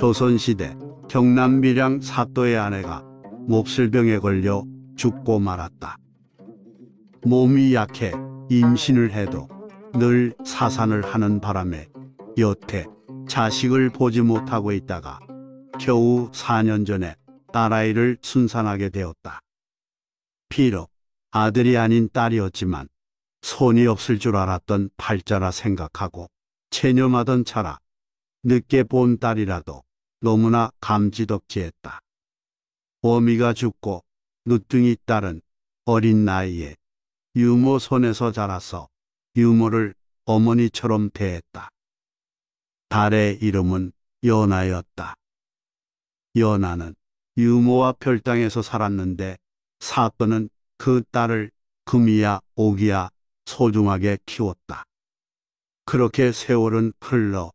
조선시대 경남 밀양 사또의 아내가 몹쓸병에 걸려 죽고 말았다. 몸이 약해 임신을 해도 늘 사산을 하는 바람에 여태 자식을 보지 못하고 있다가 겨우 4년 전에 딸아이를 순산하게 되었다. 비록 아들이 아닌 딸이었지만 손이 없을 줄 알았던 팔자라 생각하고 체념하던 차라 늦게 본 딸이라도 너무나 감지덕지했다. 어미가 죽고 누뚱이 딸은 어린 나이에 유모 손에서 자라서 유모를 어머니처럼 대했다. 달의 이름은 연하였다. 연하는 유모와 별당에서 살았는데 사건은 그 딸을 금이야 오기야 소중하게 키웠다. 그렇게 세월은 흘러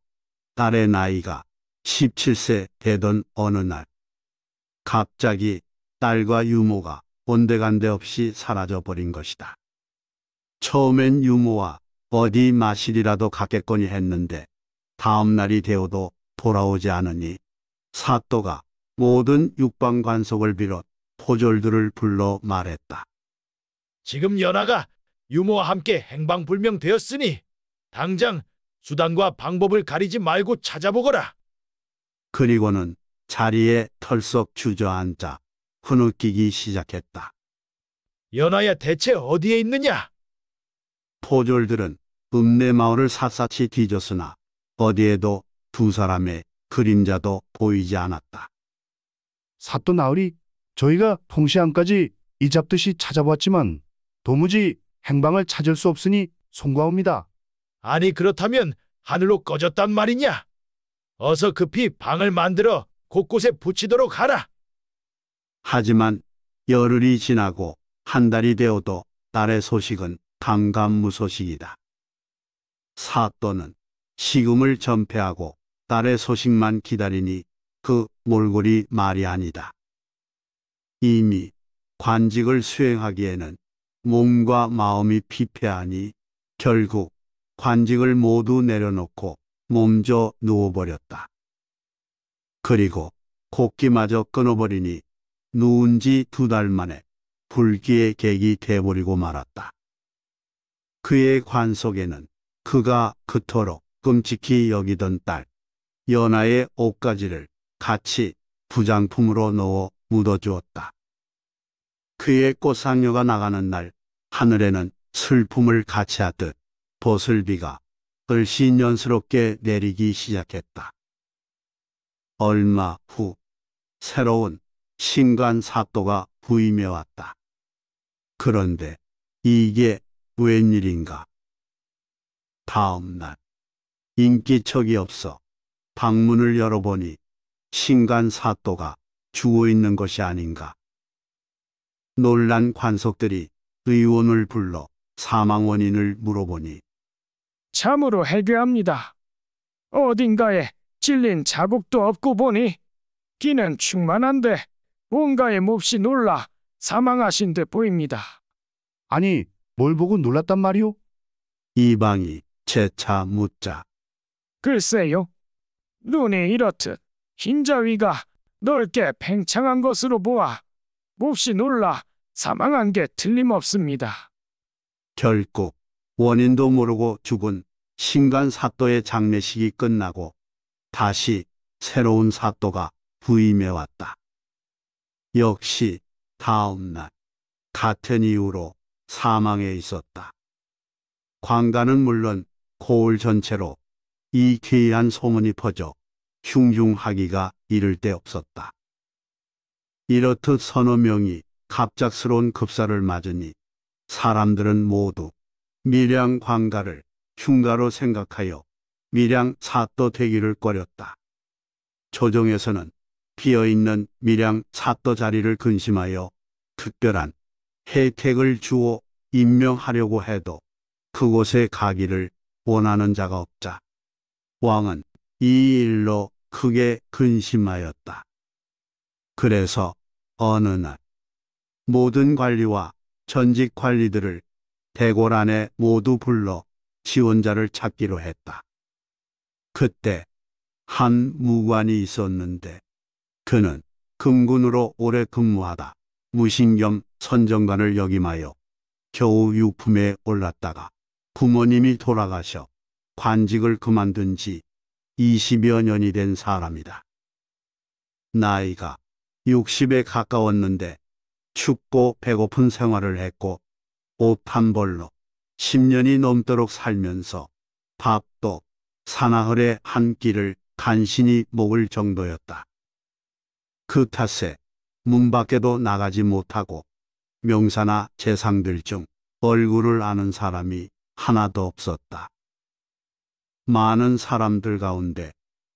딸의 나이가 17세 되던 어느 날 갑자기 딸과 유모가 온데간데 없이 사라져버린 것이다. 처음엔 유모와 어디 마실이라도 가겠거니 했는데 다음 날이 되어도 돌아오지 않으니 사또가 모든 육방관석을 비롯 포졸들을 불러 말했다. 지금 연하가 유모와 함께 행방불명되었으니 당장 수단과 방법을 가리지 말고 찾아보거라. 그리고는 자리에 털썩 주저앉아 흐느끼기 시작했다. 연하야 대체 어디에 있느냐? 포졸들은 읍내 마을을 샅샅이 뒤졌으나 어디에도 두 사람의 그림자도 보이지 않았다. 사또 나으리 저희가 통시항까지 이 잡듯이 찾아보았지만 도무지 행방을 찾을 수 없으니 송구옵니다 아니 그렇다면 하늘로 꺼졌단 말이냐? 어서 급히 방을 만들어 곳곳에 붙이도록 하라. 하지만 열흘이 지나고 한 달이 되어도 딸의 소식은 감감무소식이다. 사또는 시금을 전폐하고 딸의 소식만 기다리니 그 몰골이 말이 아니다. 이미 관직을 수행하기에는 몸과 마음이 피폐하니 결국 관직을 모두 내려놓고 몸져 누워버렸다. 그리고 곡기마저 끊어버리니 누운 지 두 달 만에 불기의 객이 돼버리고 말았다. 그의 관속에는 그가 그토록 끔찍히 여기던 딸, 연하의 옷가지를 같이 부장품으로 넣어 묻어주었다. 그의 꽃상녀가 나가는 날 하늘에는 슬픔을 같이 하듯 보슬비가 불신연스럽게 내리기 시작했다. 얼마 후 새로운 신간 사또가 부임해 왔다. 그런데 이게 웬일인가? 다음 날 인기척이 없어 방문을 열어보니 신간 사또가 죽어 있는 것이 아닌가. 놀란 관속들이 의원을 불러 사망 원인을 물어보니 참으로 해괴합니다. 어딘가에 찔린 자국도 없고 보니 기는 충만한데 뭔가에 몹시 놀라 사망하신 듯 보입니다. 아니, 뭘 보고 놀랐단 말이오? 이방이 재차 묻자. 글쎄요. 눈이 이렇듯 흰자 위가 넓게 팽창한 것으로 보아 몹시 놀라 사망한 게 틀림없습니다. 결국 원인도 모르고 죽은 신간 사또의 장례식이 끝나고 다시 새로운 사또가 부임해 왔다. 역시 다음날 같은 이유로 사망해 있었다. 광가는 물론 고을 전체로 이 괴이한 소문이 퍼져 흉흉하기가 이를 데 없었다. 이렇듯 서너 명이 갑작스러운 급사를 맞으니 사람들은 모두 밀양 광가를 흉가로 생각하여 밀양 사또 되기를 꺼렸다 조정에서는 비어있는 밀양 사또 자리를 근심하여 특별한 혜택을 주어 임명하려고 해도 그곳에 가기를 원하는 자가 없자 왕은 이 일로 크게 근심하였다. 그래서 어느 날 모든 관리와 전직 관리들을 대궐 안에 모두 불러 지원자를 찾기로 했다. 그때 한 무관이 있었는데 그는 금군으로 오래 근무하다 무신겸 선정관을 역임하여 겨우 유품에 올랐다가 부모님이 돌아가셔 관직을 그만둔 지 20여 년이 된 사람이다. 나이가 60에 가까웠는데 춥고 배고픈 생활을 했고 옷 한 벌로 10년이 넘도록 살면서 밥도 사나흘에한 끼를 간신히 먹을 정도였다. 그 탓에 문 밖에도 나가지 못하고 명사나 재상들 중 얼굴을 아는 사람이 하나도 없었다. 많은 사람들 가운데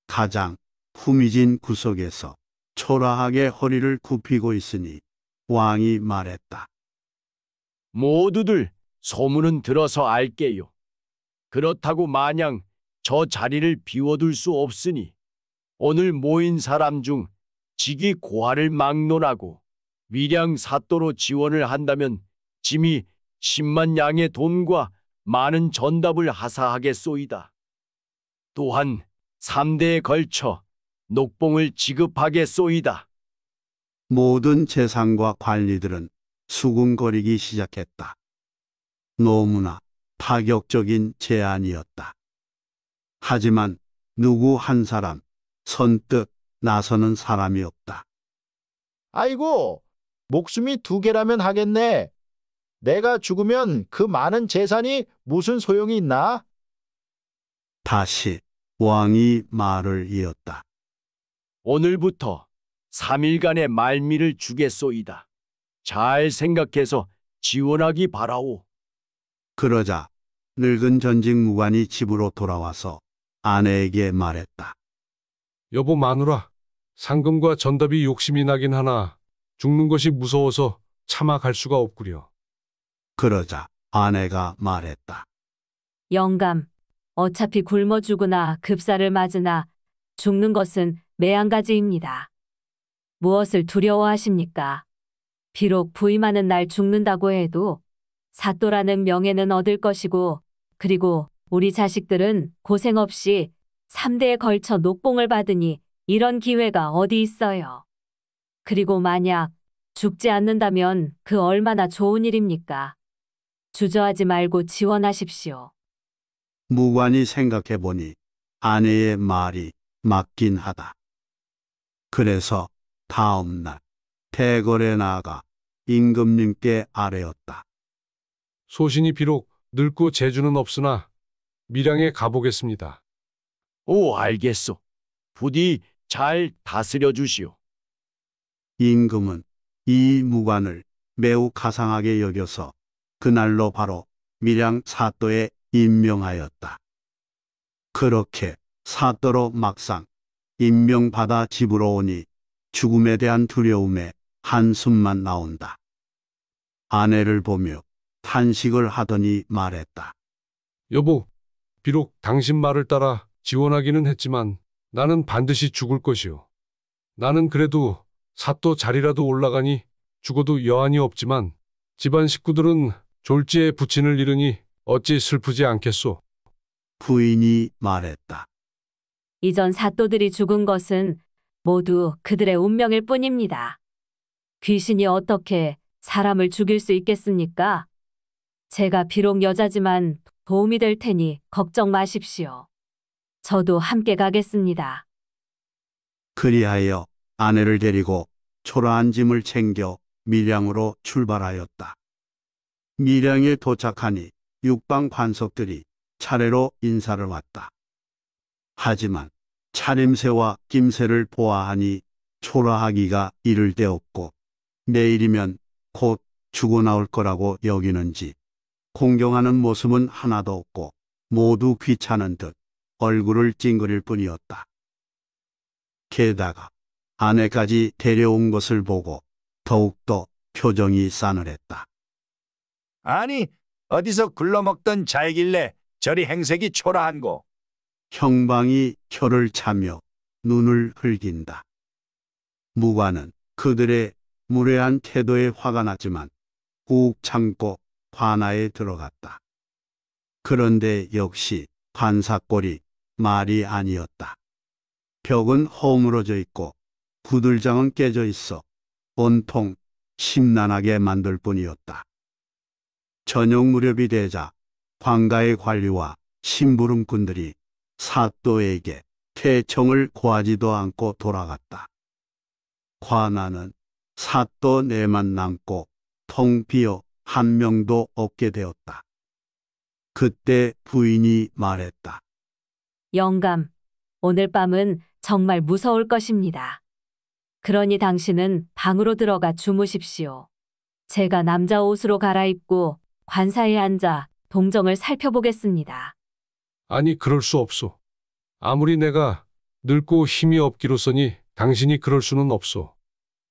가장 후미진 구석에서 초라하게 허리를 굽히고 있으니 왕이 말했다. 모두들 소문은 들어서 알게요. 그렇다고 마냥 저 자리를 비워둘 수 없으니 오늘 모인 사람 중 직위 고하를 막론하고 위량 사또로 지원을 한다면 짐이 십만 양의 돈과 많은 전답을 하사하게 쏘이다. 또한 3대에 걸쳐 녹봉을 지급하게 쏘이다. 모든 재산과 관리들은 수군거리기 시작했다. 너무나 파격적인 제안이었다. 하지만 누구 한 사람 선뜻 나서는 사람이 없다. 아이고, 목숨이 두 개라면 하겠네. 내가 죽으면 그 많은 재산이 무슨 소용이 있나? 다시 왕이 말을 이었다. 오늘부터 3일간의 말미를 주겠소이다. 잘 생각해서 지원하기 바라오. 그러자 늙은 전직 무관이 집으로 돌아와서 아내에게 말했다. 여보 마누라, 상금과 전답이 욕심이 나긴 하나 죽는 것이 무서워서 참아갈 수가 없구려. 그러자 아내가 말했다. 영감, 어차피 굶어 죽으나 급사를 맞으나 죽는 것은 매한가지입니다. 무엇을 두려워하십니까? 비록 부임하는 날 죽는다고 해도 사또라는 명예는 얻을 것이고 그리고 우리 자식들은 고생 없이 3대에 걸쳐 녹봉을 받으니 이런 기회가 어디 있어요. 그리고 만약 죽지 않는다면 그 얼마나 좋은 일입니까? 주저하지 말고 지원하십시오. 무관히 생각해보니 아내의 말이 맞긴 하다. 그래서 다음날 대궐에 나가 임금님께 아뢰었다. 소신이 비록 늙고 재주는 없으나 밀양에 가보겠습니다. 오, 알겠소. 부디 잘 다스려 주시오. 임금은 이 무관을 매우 가상하게 여겨서 그날로 바로 밀양 사또에 임명하였다. 그렇게 사또로 막상 임명받아 집으로 오니 죽음에 대한 두려움에 한숨만 나온다. 아내를 보며 탄식을 하더니 말했다. 여보, 비록 당신 말을 따라 지원하기는 했지만 나는 반드시 죽을 것이오 나는 그래도 사또 자리라도 올라가니 죽어도 여한이 없지만 집안 식구들은 졸지에 부친을 잃으니 어찌 슬프지 않겠소. 부인이 말했다. 이전 사또들이 죽은 것은 모두 그들의 운명일 뿐입니다. 귀신이 어떻게 사람을 죽일 수 있겠습니까? 제가 비록 여자지만 도움이 될 테니 걱정 마십시오. 저도 함께 가겠습니다. 그리하여 아내를 데리고 초라한 짐을 챙겨 밀양으로 출발하였다. 밀양에 도착하니 육방 관속들이 차례로 인사를 왔다. 하지만 차림새와 낌새를 보아하니 초라하기가 이를 데 없고 내일이면 곧 죽어나올 거라고 여기는지 공경하는 모습은 하나도 없고 모두 귀찮은 듯 얼굴을 찡그릴 뿐이었다. 게다가 아내까지 데려온 것을 보고 더욱더 표정이 싸늘했다. 아니, 어디서 굴러먹던 자이길래 저리 행색이 초라한고. 형방이 혀를 차며 눈을 흘긴다. 무관은 그들의 무례한 태도에 화가 났지만 꾹 참고 관아에 들어갔다. 그런데 역시 관사골이 말이 아니었다. 벽은 허물어져 있고 구들장은 깨져 있어 온통 심란하게 만들 뿐이었다. 저녁 무렵이 되자 관가의 관리와 심부름꾼들이 사또에게 퇴청을 고하지도 않고 돌아갔다. 관아는 사또 내만 남고 통 비어 한 명도 없게 되었다. 그때 부인이 말했다. 영감, 오늘 밤은 정말 무서울 것입니다. 그러니 당신은 방으로 들어가 주무십시오. 제가 남자 옷으로 갈아입고 관사에 앉아 동정을 살펴보겠습니다. 아니 그럴 수 없소. 아무리 내가 늙고 힘이 없기로서니 당신이 그럴 수는 없소.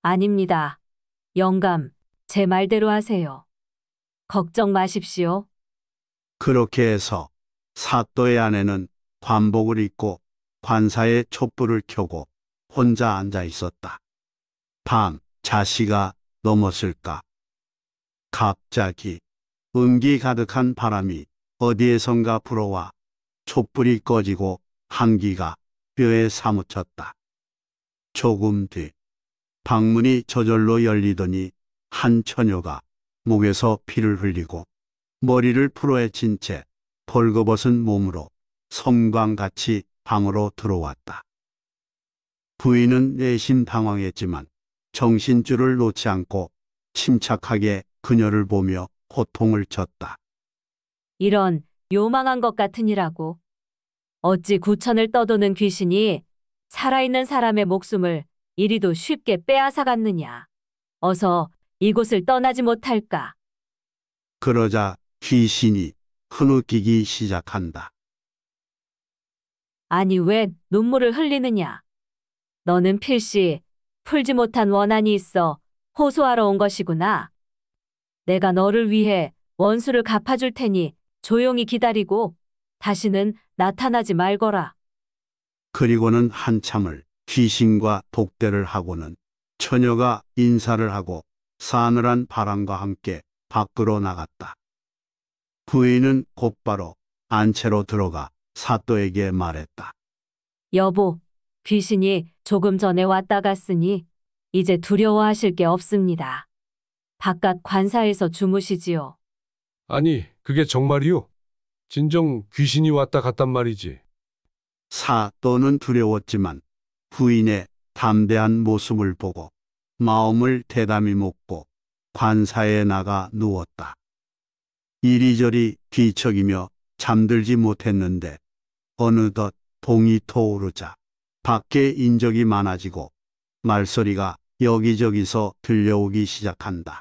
아닙니다. 영감, 제 말대로 하세요. 걱정 마십시오. 그렇게 해서 사또의 아내는 관복을 입고 관사의 촛불을 켜고 혼자 앉아 있었다. 밤 자시가 넘었을까. 갑자기 음기 가득한 바람이 어디에선가 불어와 촛불이 꺼지고 한기가 뼈에 사무쳤다. 조금 뒤 방문이 저절로 열리더니 한 처녀가 목에서 피를 흘리고 머리를 풀어헤친 채 벌거벗은 몸으로 성광같이 방으로 들어왔다. 부인은 내심 당황했지만 정신줄을 놓지 않고 침착하게 그녀를 보며 고통을 쳤다. 이런 요망한 것 같으니라고. 어찌 구천을 떠도는 귀신이 살아있는 사람의 목숨을 이리도 쉽게 빼앗아갔느냐. 어서 이곳을 떠나지 못할까? 그러자 귀신이 흐느끼기 시작한다. 아니 왜 눈물을 흘리느냐? 너는 필시 풀지 못한 원한이 있어 호소하러 온 것이구나. 내가 너를 위해 원수를 갚아줄 테니 조용히 기다리고 다시는 나타나지 말거라. 그리고는 한참을 귀신과 독대를 하고는 처녀가 인사를 하고 사늘한 바람과 함께 밖으로 나갔다. 부인은 곧바로 안채로 들어가 사또에게 말했다. 여보, 귀신이 조금 전에 왔다 갔으니 이제 두려워하실 게 없습니다. 바깥 관사에서 주무시지요. 아니, 그게 정말이요? 진정 귀신이 왔다 갔단 말이지. 사또는 두려웠지만 부인의 담대한 모습을 보고 마음을 대담히 먹고 관사에 나가 누웠다. 이리저리 뒤척이며 잠들지 못했는데 어느덧 동이 토오르자 밖에 인적이 많아지고 말소리가 여기저기서 들려오기 시작한다.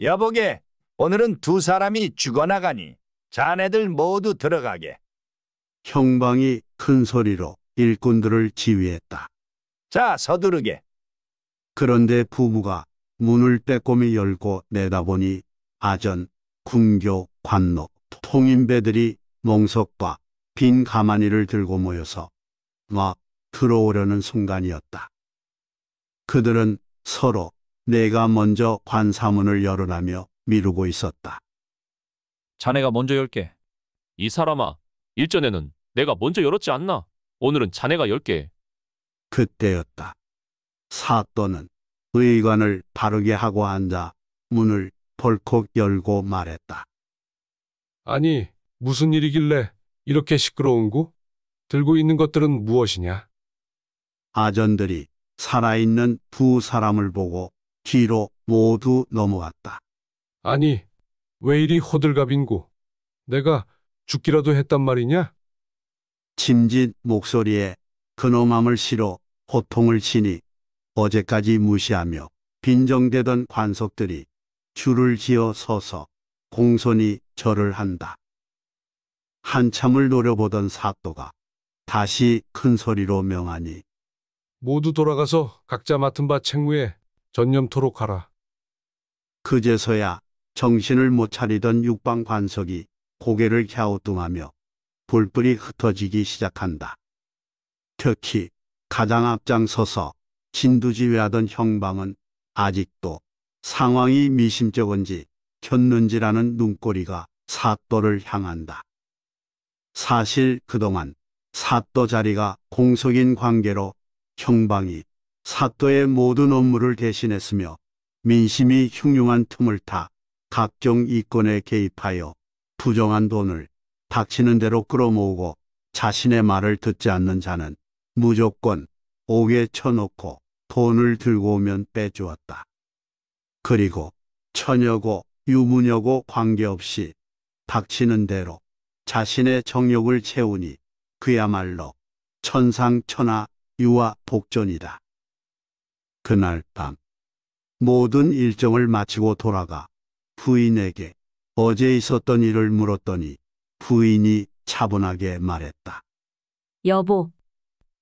여보게, 오늘은 두 사람이 죽어나가니 자네들 모두 들어가게. 형방이 큰 소리로 일꾼들을 지휘했다. 자, 서두르게. 그런데 부부가 문을 빼꼼히 열고 내다보니 아전, 궁교, 관노, 통인배들이 몽석과 빈 가마니를 들고 모여서 막 들어오려는 순간이었다. 그들은 서로 내가 먼저 관사문을 열어라며 미루고 있었다. 자네가 먼저 열게. 이 사람아, 일전에는 내가 먼저 열었지 않나? 오늘은 자네가 열게. 그때였다. 사또는 의관을 바르게 하고 앉아 문을 벌컥 열고 말했다. 아니, 무슨 일이길래 이렇게 시끄러운고? 들고 있는 것들은 무엇이냐? 아전들이 살아있는 두 사람을 보고 뒤로 모두 넘어왔다. 아니, 왜 이리 호들갑인고? 내가 죽기라도 했단 말이냐? 침진 목소리에 그놈함을 실어 호통을 치니 어제까지 무시하며 빈정대던 관석들이 줄을 지어 서서 공손히 절을 한다. 한참을 노려보던 사또가 다시 큰 소리로 명하니 모두 돌아가서 각자 맡은 바 책무에 전념토록 하라. 그제서야 정신을 못 차리던 육방 관석이 고개를 갸우뚱하며 불불이 흩어지기 시작한다. 특히 가장 앞장서서 진두지휘하던 형방은 아직도 상황이 미심쩍은지 켰는지라는 눈꼬리가 사또를 향한다. 사실 그동안 사또 자리가 공석인 관계로 형방이 사또의 모든 업무를 대신했으며 민심이 흉흉한 틈을 타 각종 이권에 개입하여 부정한 돈을 닥치는 대로 끌어모으고 자신의 말을 듣지 않는 자는 무조건 옥에 쳐놓고 돈을 들고 오면 빼주었다. 그리고 처녀고 유부녀고 관계없이 닥치는 대로 자신의 정욕을 채우니 그야말로 천상천하 유아 복전이다. 그날 밤 모든 일정을 마치고 돌아가 부인에게 어제 있었던 일을 물었더니 부인이 차분하게 말했다. 여보,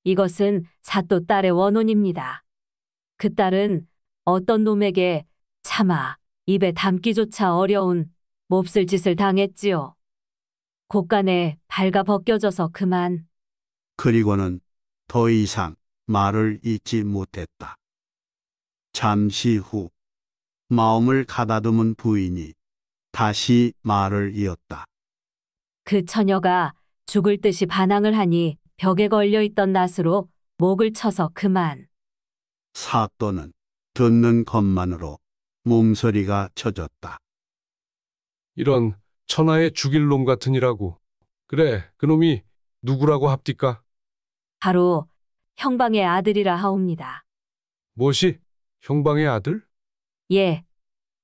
이것은 사또 딸의 원혼입니다. 그 딸은 어떤 놈에게 차마 입에 담기조차 어려운 몹쓸 짓을 당했지요. 곳간에 발가 벗겨져서 그만. 그리고는 더 이상 말을 잊지 못했다. 잠시 후 마음을 가다듬은 부인이 다시 말을 이었다. 그 처녀가 죽을 듯이 반항을 하니 벽에 걸려 있던 낫으로 목을 쳐서 그만. 사또는 듣는 것만으로 몸서리가 쳐졌다 이런 천하의 죽일 놈 같으니라고. 그래, 그놈이 누구라고 합디까? 바로 형방의 아들이라 하옵니다. 무엇이? 형방의 아들? 예,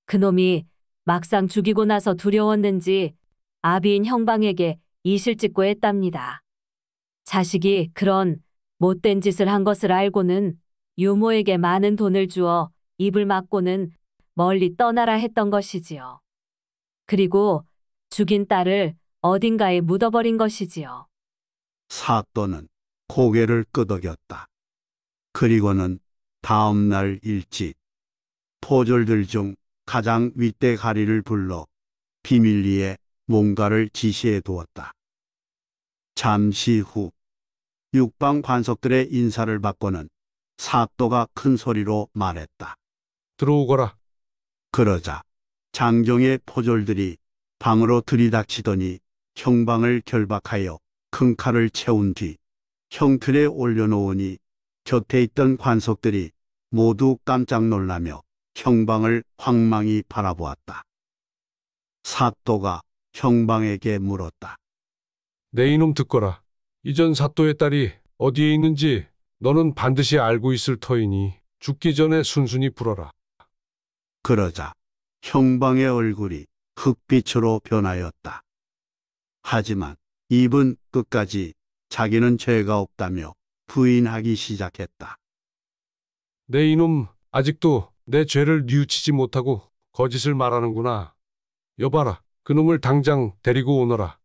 그놈이 막상 죽이고 나서 두려웠는지 아비인 형방에게 이실직고 했답니다. 자식이 그런 못된 짓을 한 것을 알고는 유모에게 많은 돈을 주어 입을 막고는 멀리 떠나라 했던 것이지요. 그리고 죽인 딸을 어딘가에 묻어버린 것이지요. 사또는 고개를 끄덕였다. 그리고는 다음 날 일찍 포졸들 중 가장 윗대가리를 불러 비밀리에 뭔가를 지시해 두었다. 잠시 후 육방 관석들의 인사를 받고는 사또가 큰 소리로 말했다. 들어오거라. 그러자 장정의 포졸들이 방으로 들이닥치더니 형방을 결박하여 큰 칼을 채운 뒤 형틀에 올려놓으니 곁에 있던 관속들이 모두 깜짝 놀라며 형방을 황망히 바라보았다. 사또가 형방에게 물었다. 내 이놈 듣거라. 이전 사또의 딸이 어디에 있는지 너는 반드시 알고 있을 터이니 죽기 전에 순순히 불어라. 그러자 형방의 얼굴이 흑빛으로 변하였다. 하지만 입은 끝까지 자기는 죄가 없다며 부인하기 시작했다. 내 이놈 아직도 내 죄를 뉘우치지 못하고 거짓을 말하는구나. 여봐라 그놈을 당장 데리고 오너라.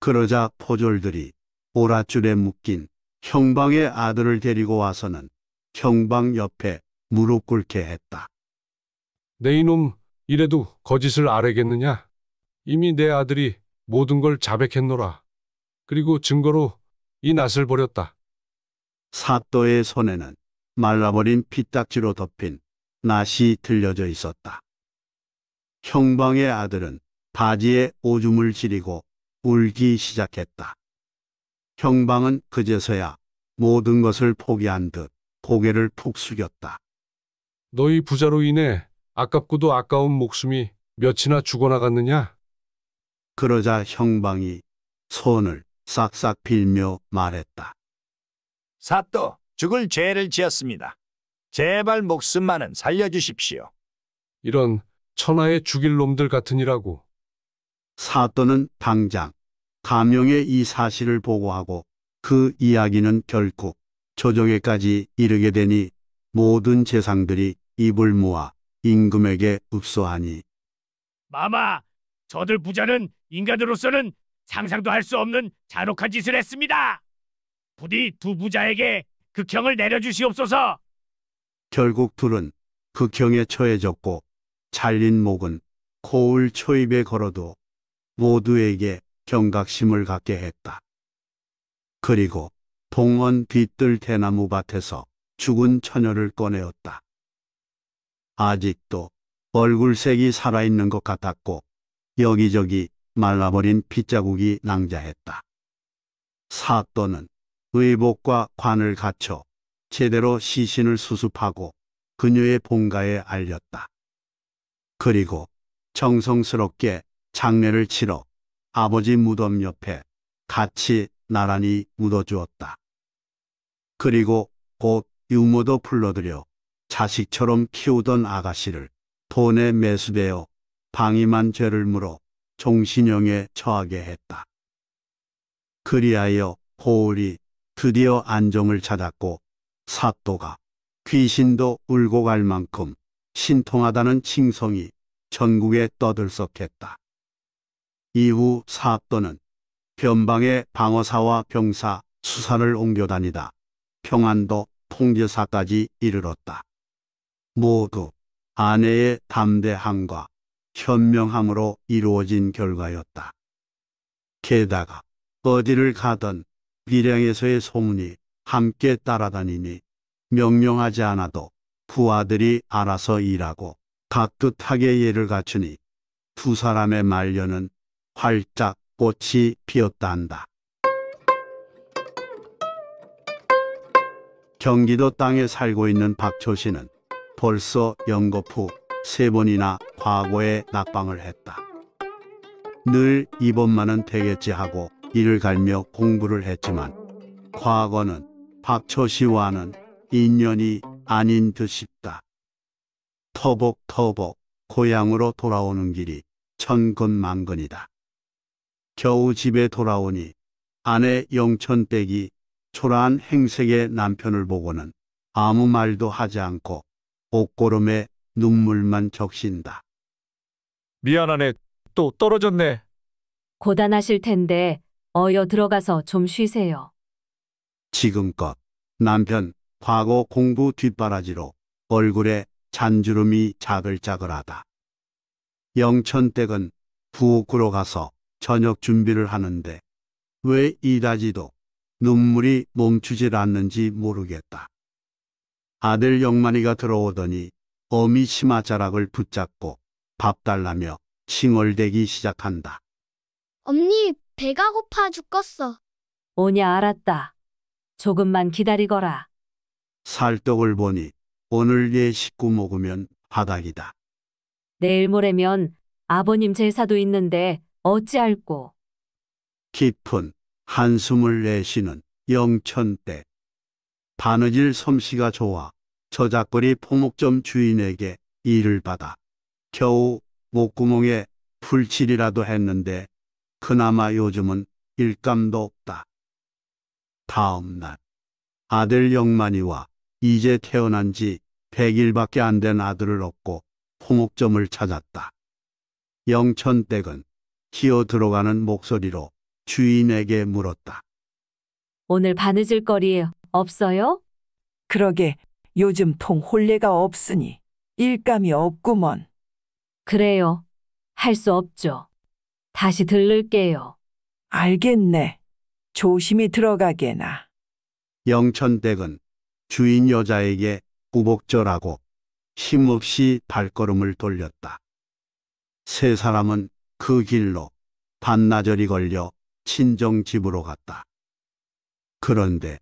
그러자 포졸들이 오랏줄에 묶인 형방의 아들을 데리고 와서는 형방 옆에 무릎 꿇게 했다. 내 이놈 이래도 거짓을 아뢰겠느냐? 이미 내 아들이 모든 걸 자백했노라. 그리고 증거로 이 낫을 버렸다. 사또의 손에는 말라버린 피딱지로 덮인 낫이 들려져 있었다. 형방의 아들은 바지에 오줌을 지리고 울기 시작했다. 형방은 그제서야 모든 것을 포기한 듯 고개를 푹 숙였다. 너희 부자로 인해 아깝고도 아까운 목숨이 몇이나 죽어나갔느냐? 그러자 형방이 손을 싹싹 빌며 말했다. 사또, 죽을 죄를 지었습니다. 제발 목숨만은 살려주십시오. 이런 천하의 죽일 놈들 같으니라고. 사또는 당장 가명의 이 사실을 보고하고 그 이야기는 결코 조정에까지 이르게 되니 모든 재상들이 입을 모아 임금에게 읍소하니 마마 저들 부자는 인간으로서는 상상도 할 수 없는 잔혹한 짓을 했습니다. 부디 두 부자에게 극형을 그 내려주시옵소서. 결국 둘은 극형에 그 처해졌고 잘린 목은 고울 초입에 걸어도 모두에게 경각심을 갖게 했다. 그리고 동원 뒤뜰 대나무 밭에서 죽은 처녀를 꺼내었다. 아직도 얼굴색이 살아있는 것 같았고 여기저기 말라버린 핏자국이 낭자했다. 사또는 의복과 관을 갖춰 제대로 시신을 수습하고 그녀의 본가에 알렸다. 그리고 정성스럽게 장례를 치러 아버지 무덤 옆에 같이 나란히 묻어주었다. 그리고 곧 유모도 불러들여 자식처럼 키우던 아가씨를 돈에 매수되어 방임한 죄를 물어 종신형에 처하게 했다. 그리하여 호울이 드디어 안정을 찾았고 사또가 귀신도 울고 갈 만큼 신통하다는 칭송이 전국에 떠들썩했다. 이후 사또는 변방의 방어사와 병사, 수사를 옮겨다니다 평안도 통제사까지 이르렀다. 모두 아내의 담대함과 현명함으로 이루어진 결과였다. 게다가 어디를 가든비량에서의 소문이 함께 따라다니니 명령하지 않아도 부하들이 알아서 일하고 가끗하게 예를 갖추니 두 사람의 말년은 활짝 꽃이 피었다 한다. 경기도 땅에 살고 있는 박초 씨는 벌써 영겁 후 세 번이나 과거에 낙방을 했다. 늘 이번만은 되겠지 하고 이를 갈며 공부를 했지만 과거는 박초 씨와는 인연이 아닌 듯 싶다. 터벅터벅 고향으로 돌아오는 길이 천근만근이다. 겨우 집에 돌아오니 아내 영천댁이 초라한 행색의 남편을 보고는 아무 말도 하지 않고 옷고름에 눈물만 적신다. 미안하네. 또 떨어졌네. 고단하실 텐데 어여 들어가서 좀 쉬세요. 지금껏 남편 과거 공부 뒷바라지로 얼굴에 잔주름이 자글자글하다. 영천댁은 부엌으로 가서 저녁 준비를 하는데 왜 일하지도 눈물이 멈추질 않는지 모르겠다. 아들 영만이가 들어오더니 어미 심마 자락을 붙잡고 밥 달라며 칭얼대기 시작한다. 엄니 배가 고파 죽겠어. 오냐 알았다. 조금만 기다리거라. 살떡을 보니 오늘 예 식구 먹으면 바닥이다. 내일 모레면 아버님 제사도 있는데 어찌할꼬 깊은 한숨을 내쉬는 영천대 바느질 솜씨가 좋아 저작거리 포목점 주인에게 일을 받아 겨우 목구멍에 풀칠이라도 했는데 그나마 요즘은 일감도 없다. 다음 날 아들 영만이와 이제 태어난 지 100일밖에 안 된 아들을 얻고 포목점을 찾았다. 영천댁은 기어 들어가는 목소리로 주인에게 물었다. 오늘 바느질 거리 없어요? 그러게 요즘 통홀례가 없으니 일감이 없구먼. 그래요. 할 수 없죠. 다시 들를게요. 알겠네. 조심히 들어가게나. 영천댁은 주인 여자에게 우복절하고 힘없이 발걸음을 돌렸다. 세 사람은 그 길로 반나절이 걸려 친정 집으로 갔다. 그런데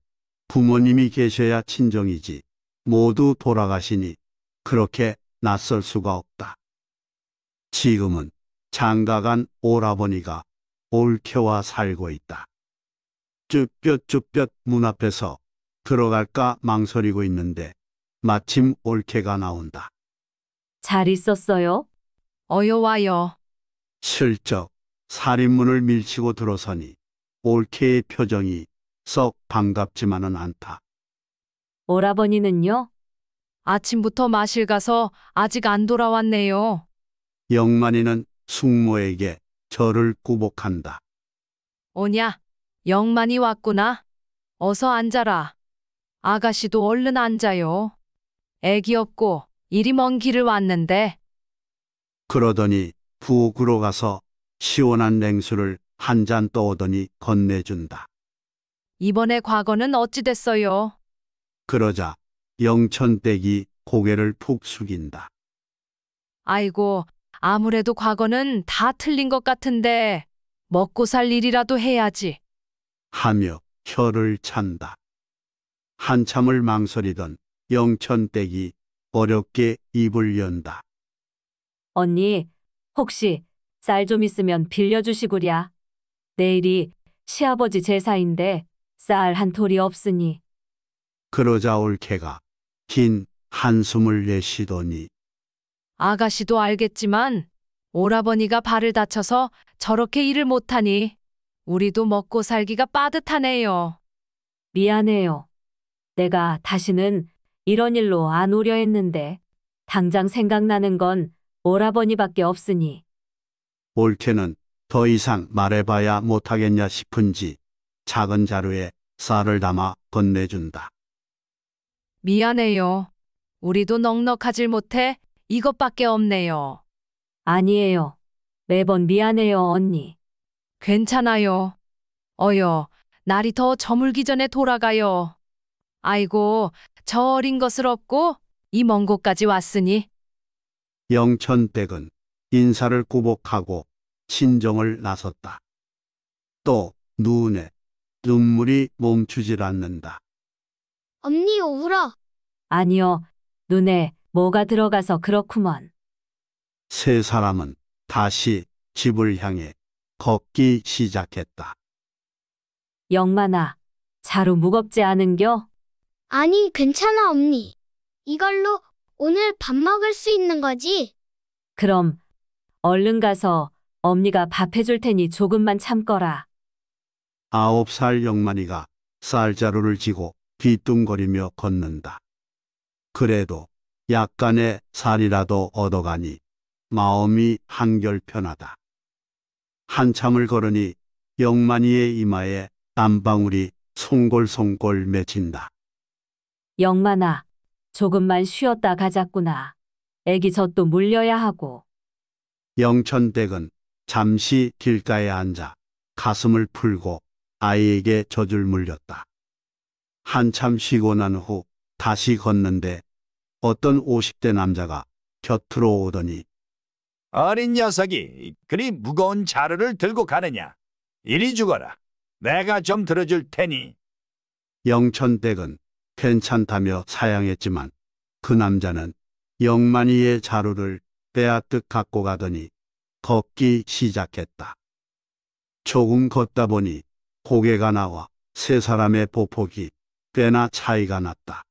부모님이 계셔야 친정이지 모두 돌아가시니 그렇게 낯설 수가 없다. 지금은 장가간 오라버니가 올케와 살고 있다. 쭈뼛쭈뼛 문 앞에서 들어갈까 망설이고 있는데 마침 올케가 나온다. 잘 있었어요? 어여 와여 슬쩍 살인문을 밀치고 들어서니 올케의 표정이 썩 반갑지만은 않다. 오라버니는요? 아침부터 마실 가서 아직 안 돌아왔네요. 영만이는 숙모에게 저를 꾸복한다. 오냐, 영만이 왔구나. 어서 앉아라. 아가씨도 얼른 앉아요. 애기 없고 이리 먼 길을 왔는데. 그러더니 부엌으로 가서 시원한 냉수를 한 잔 떠오더니 건네준다. 이번에 과거는 어찌 됐어요? 그러자 영천댁이 고개를 푹 숙인다. 아이고, 아무래도 과거는 다 틀린 것 같은데 먹고 살 일이라도 해야지. 하며 혀를 찬다. 한참을 망설이던 영천댁이 어렵게 입을 연다. 언니, 혹시 쌀 좀 있으면 빌려주시구랴. 내일이 시아버지 제사인데 쌀 한 톨이 없으니. 그러자 올케가 긴 한숨을 내쉬더니 아가씨도 알겠지만 오라버니가 발을 다쳐서 저렇게 일을 못하니 우리도 먹고 살기가 빠듯하네요. 미안해요. 내가 다시는 이런 일로 안 오려 했는데 당장 생각나는 건 오라버니밖에 없으니. 올케는 더 이상 말해봐야 못하겠냐 싶은지 작은 자루에 쌀을 담아 건네준다. 미안해요. 우리도 넉넉하질 못해 이것밖에 없네요. 아니에요. 매번 미안해요, 언니. 괜찮아요. 어여, 날이 더 저물기 전에 돌아가요. 아이고, 저 어린 것을 얻고 이 먼 곳까지 왔으니 영천백은 인사를 꾸복하고 친정을 나섰다. 또 눈에 눈물이 멈추질 않는다. 언니 울어. 아니요. 눈에 뭐가 들어가서 그렇구먼. 세 사람은 다시 집을 향해 걷기 시작했다. 영만아, 자루 무겁지 않은겨? 아니 괜찮아 언니. 이걸로 오늘 밥 먹을 수 있는 거지? 그럼 얼른 가서 엄니가 밥 해줄 테니 조금만 참거라. 아홉 살 영만이가 쌀자루를 지고 뒤뚱거리며 걷는다. 그래도 약간의 살이라도 얻어가니 마음이 한결 편하다. 한참을 걸으니 영만이의 이마에 땀방울이 송골송골 맺힌다. 영만아, 조금만 쉬었다 가자꾸나. 애기 젖도 물려야 하고. 영천댁은 잠시 길가에 앉아 가슴을 풀고 아이에게 젖을 물렸다. 한참 쉬고 난 후 다시 걷는데 어떤 50대 남자가 곁으로 오더니 어린 녀석이 그리 무거운 자루를 들고 가느냐. 이리 죽어라. 내가 좀 들어줄 테니. 영천댁은 괜찮다며 사양했지만 그 남자는 영만이의 자루를 빼앗듯 갖고 가더니 걷기 시작했다. 조금 걷다 보니 고개가 나와 세 사람의 보폭이 꽤나 차이가 났다.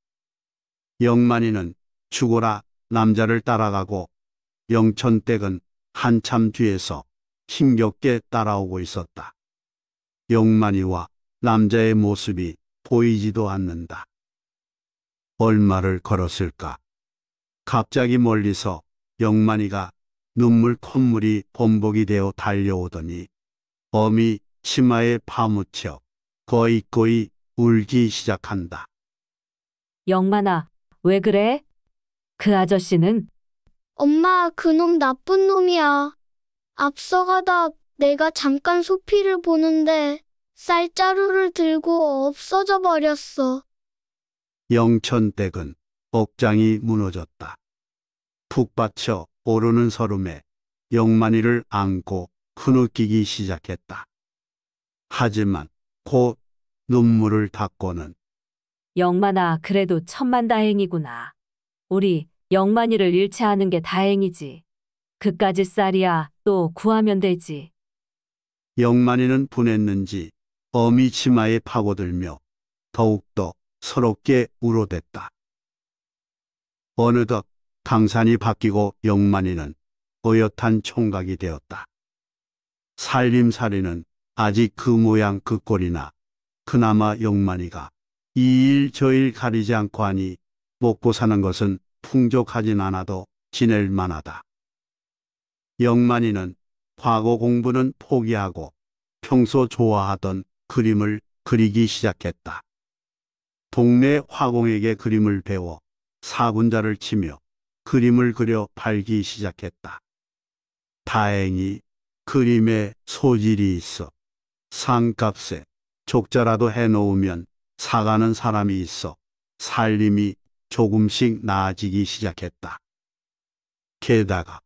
영만이는 죽어라 남자를 따라가고 영천댁은 한참 뒤에서 힘겹게 따라오고 있었다. 영만이와 남자의 모습이 보이지도 않는다. 얼마를 걸었을까. 갑자기 멀리서 영만이가 눈물 콧물이 범벅이 되어 달려오더니 어미 치마에 파묻혀 거이거이 울기 시작한다. 영만아, 왜 그래? 그 아저씨는 엄마, 그놈 나쁜 놈이야. 앞서가다 내가 잠깐 소피를 보는데 쌀자루를 들고 없어져 버렸어. 영천댁은 억장이 무너졌다. 푹 받쳐 오르는 설움에 영만이를 안고 흐느끼기 시작했다. 하지만 곧 눈물을 닦고는 영만아, 그래도 천만 다행이구나. 우리 영만이를 잃지 않은 게 다행이지. 그까지 쌀이야, 또 구하면 되지. 영만이는 분했는지 어미 치마에 파고들며 더욱더 서럽게 우러댔다 어느덧 강산이 바뀌고 영만이는 어엿한 총각이 되었다. 살림살이는 아직 그 모양 그 꼴이나 그나마 영만이가 이일 저일 가리지 않고 하니 먹고 사는 것은 풍족하진 않아도 지낼 만하다. 영만이는 과거 공부는 포기하고 평소 좋아하던 그림을 그리기 시작했다. 동네 화공에게 그림을 배워 사군자를 치며 그림을 그려 팔기 시작했다. 다행히 그림에 소질이 있어 상값에 족자라도 해놓으면 사가는 사람이 있어 살림이 조금씩 나아지기 시작했다. 게다가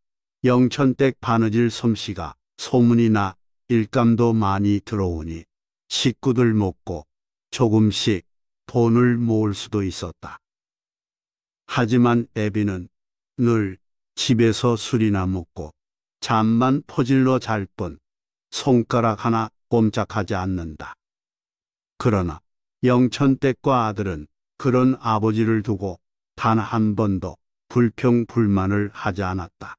영천댁 바느질 솜씨가 소문이 나 일감도 많이 들어오니 식구들 먹고 조금씩 돈을 모을 수도 있었다. 하지만 에비는 늘 집에서 술이나 먹고 잠만 퍼질러 잘 뿐 손가락 하나 꼼짝하지 않는다. 그러나 영천댁과 아들은 그런 아버지를 두고 단 한 번도 불평불만을 하지 않았다.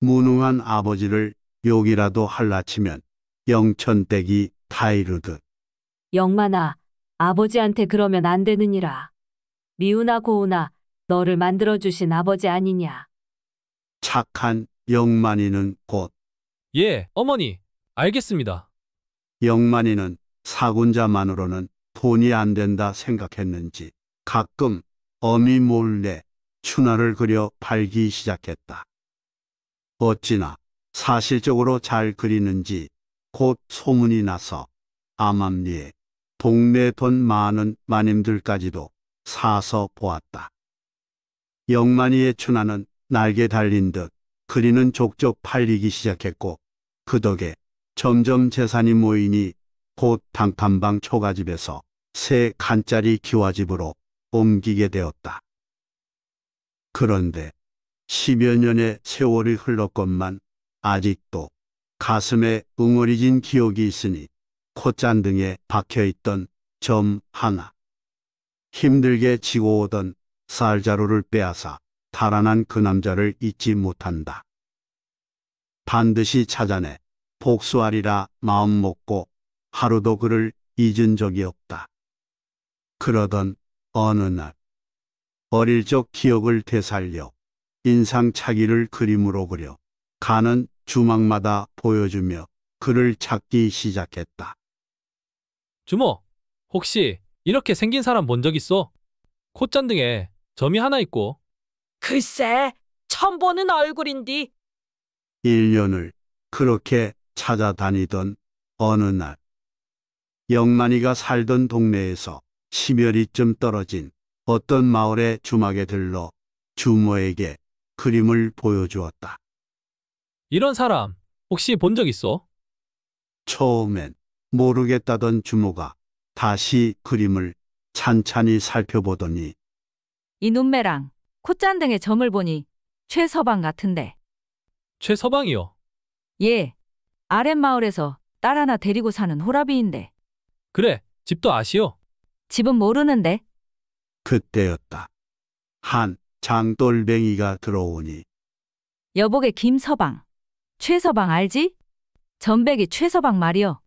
무능한 아버지를 욕이라도 할라치면 영천댁이 타이르듯 영만아, 아버지한테 그러면 안 되느니라. 미우나 고우나 너를 만들어주신 아버지 아니냐. 착한 영만이는 곧 예, 어머니. 알겠습니다. 영만이는 사군자만으로는 돈이 안 된다 생각했는지 가끔 어미 몰래 춘화를 그려 팔기 시작했다. 어찌나 사실적으로 잘 그리는지 곧 소문이 나서 암암리에 동네 돈 많은 마님들까지도 사서 보았다. 영만이의 춘화는 날개 달린 듯 그리는 족족 팔리기 시작했고 그 덕에 점점 재산이 모이니 곧 단칸방 초가집에서 새간짜리 기와집으로 옮기게 되었다. 그런데 십여 년의 세월이 흘렀건만 아직도 가슴에 응어리진 기억이 있으니 콧잔 등에 박혀있던 점 하나. 힘들게 지고 오던 쌀자루를 빼앗아 달아난 그 남자를 잊지 못한다. 반드시 찾아내 복수하리라 마음 먹고 하루도 그를 잊은 적이 없다. 그러던 어느 날 어릴 적 기억을 되살려 인상차기를 그림으로 그려 가는 주막마다 보여주며 그를 찾기 시작했다. 주모, 혹시 이렇게 생긴 사람 본 적 있어? 콧잔등에 점이 하나 있고 글쎄, 처음 보는 얼굴인디. 1년을 그렇게 찾아다니던 어느 날 영만이가 살던 동네에서 심혈이쯤 떨어진 어떤 마을의 주막에 들러 주모에게 그림을 보여주었다. 이런 사람 혹시 본 적 있어? 처음엔 모르겠다던 주모가 다시 그림을 찬찬히 살펴보더니 이눈매랑 콧잔등의 점을 보니 최서방 같은데. 최서방이요. 예. 아랫마을에서 딸 하나 데리고 사는 호라비인데. 그래, 집도 아시오. 집은 모르는데. 그때였다. 한 장돌뱅이가 들어오니 여복의 김서방. 최서방 알지? 전백이 최서방 말이여.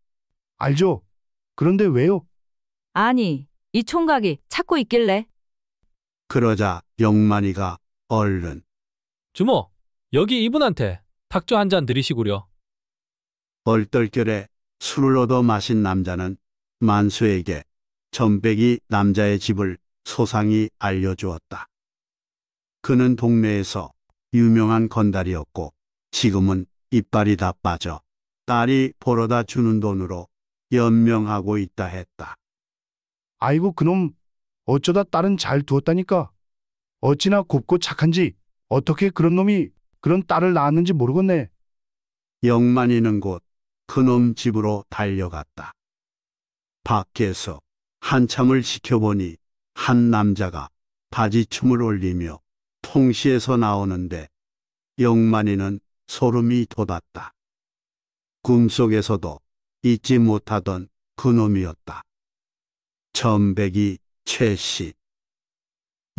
알죠? 그런데 왜요? 아니, 이 총각이 찾고 있길래. 그러자 영만이가 얼른 주모, 여기 이분한테 탁주 한 잔 드리시구려. 얼떨결에 술을 얻어 마신 남자는 만수에게 전백이 남자의 집을 소상히 알려주었다. 그는 동네에서 유명한 건달이었고 지금은 이빨이 다 빠져 딸이 벌어다 주는 돈으로 연명하고 있다 했다. 아이고 그놈 어쩌다 딸은 잘 두었다니까. 어찌나 곱고 착한지 어떻게 그런 놈이 그런 딸을 낳았는지 모르겠네. 영만이는 곧 그놈 집으로 달려갔다. 밖에서 한참을 지켜보니 한 남자가 바지춤을 올리며 통시에서 나오는데 영만이는 소름이 돋았다. 꿈속에서도 잊지 못하던 그놈이었다. 전백이 최씨.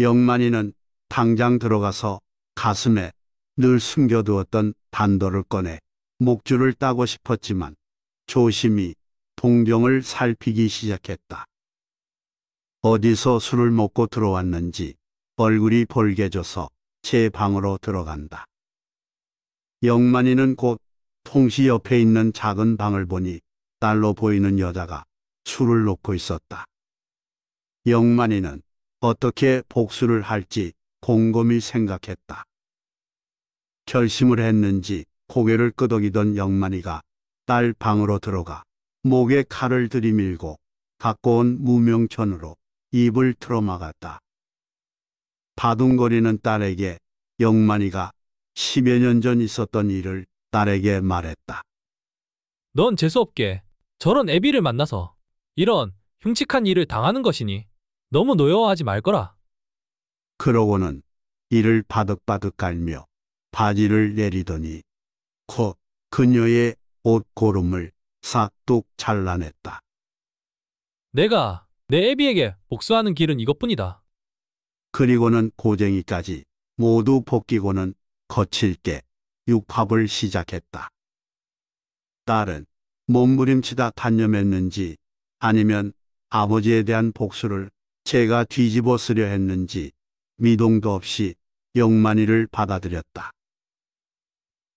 영만이는 당장 들어가서 가슴에 늘 숨겨두었던 단도를 꺼내 목줄을 따고 싶었지만 조심히 동경을 살피기 시작했다. 어디서 술을 먹고 들어왔는지 얼굴이 벌개져서제 방으로 들어간다. 영만이는 곧 통시 옆에 있는 작은 방을 보니 딸로 보이는 여자가 술을 놓고 있었다. 영만이는 어떻게 복수를 할지 곰곰이 생각했다. 결심을 했는지 고개를 끄덕이던 영만이가 딸 방으로 들어가 목에 칼을 들이밀고 갖고 온 무명천으로 입을 틀어막았다. 바둥거리는 딸에게 영만이가 10여 년 전 있었던 일을 딸에게 말했다. 넌 재수없게 저런 애비를 만나서 이런 흉측한 일을 당하는 것이니 너무 노여워하지 말거라. 그러고는 이를 바득바득 깔며 바지를 내리더니 곧 그녀의 옷고름을 싹둑 잘라냈다. 내가 내 애비에게 복수하는 길은 이것뿐이다. 그리고는 고쟁이까지 모두 벗기고는 거칠게 육합을 시작했다. 딸은 몸부림치다 단념했는지 아니면 아버지에 대한 복수를 제가 뒤집어 쓰려 했는지 미동도 없이 영만이를 받아들였다.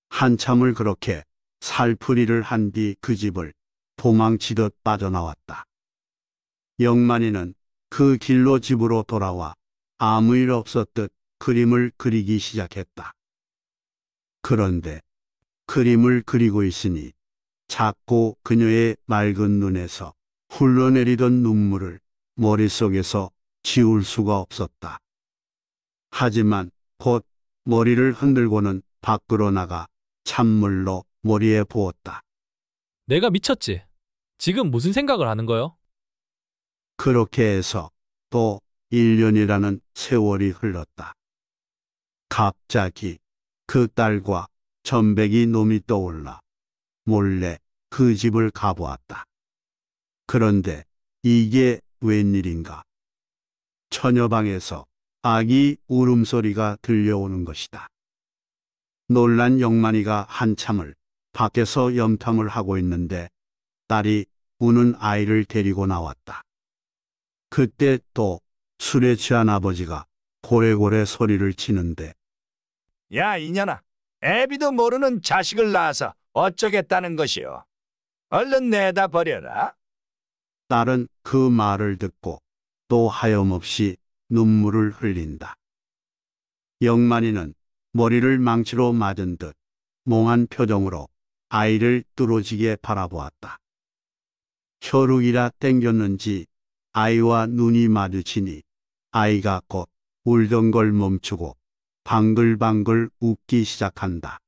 한참을 그렇게 살풀이를 한 뒤 그 집을 도망치듯 빠져나왔다. 영만이는 그 길로 집으로 돌아와 아무 일 없었듯 그림을 그리기 시작했다. 그런데 그림을 그리고 있으니 작고 그녀의 맑은 눈에서 흘러내리던 눈물을 머릿속에서 지울 수가 없었다. 하지만 곧 머리를 흔들고는 밖으로 나가 찬물로 머리에 부었다. 내가 미쳤지. 지금 무슨 생각을 하는 거요? 그렇게 해서 또 1년이라는 세월이 흘렀다. 갑자기 그 딸과 전백이 놈이 떠올라 몰래 그 집을 가보았다. 그런데 이게 웬일인가? 처녀방에서 아기 울음소리가 들려오는 것이다. 놀란 영만이가 한참을 밖에서 염탐을 하고 있는데 딸이 우는 아이를 데리고 나왔다. 그때 또 술에 취한 아버지가 고래고래 소리를 치는데 야 이년아 애비도 모르는 자식을 낳아서 어쩌겠다는 것이요. 얼른 내다 버려라. 딸은 그 말을 듣고 또 하염없이 눈물을 흘린다. 영만이는 머리를 망치로 맞은 듯 몽한 표정으로 아이를 뚫어지게 바라보았다. 혈육이라 땡겼는지 아이와 눈이 마주치니 아이가 곧 울던 걸 멈추고 방글방글 웃기 시작한다.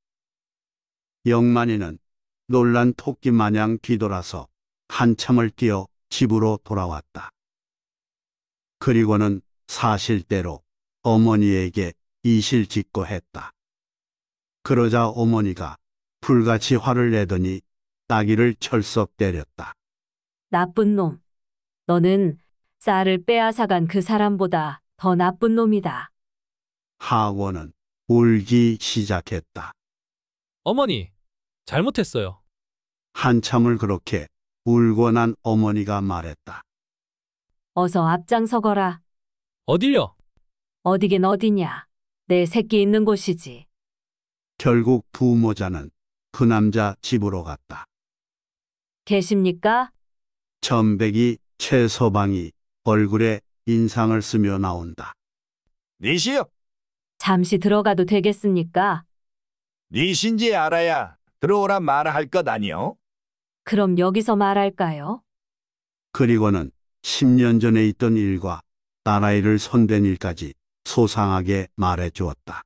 영만이는 놀란 토끼 마냥 뒤돌아서 한참을 뛰어 집으로 돌아왔다. 그리고는 사실대로 어머니에게 이실직고 했다. 그러자 어머니가 불같이 화를 내더니 따기를 철썩 때렸다. 나쁜 놈. 너는 쌀을 빼앗아간 그 사람보다 더 나쁜 놈이다. 하원은 울기 시작했다. 어머니, 잘못했어요. 한참을 그렇게 울고 난 어머니가 말했다. 어서 앞장서거라. 어디려 어디긴 어디냐. 내 새끼 있는 곳이지. 결국 부모자는 그 남자 집으로 갔다. 계십니까? 전백이 최서방이 얼굴에 인상을 쓰며 나온다. 네시요 잠시 들어가도 되겠습니까? 니신지 알아야 들어오라 말할것 아니요? 그럼 여기서 말할까요? 그리고는 10년 전에 있던 일과 딸아이를 손댄 일까지 소상하게 말해 주었다.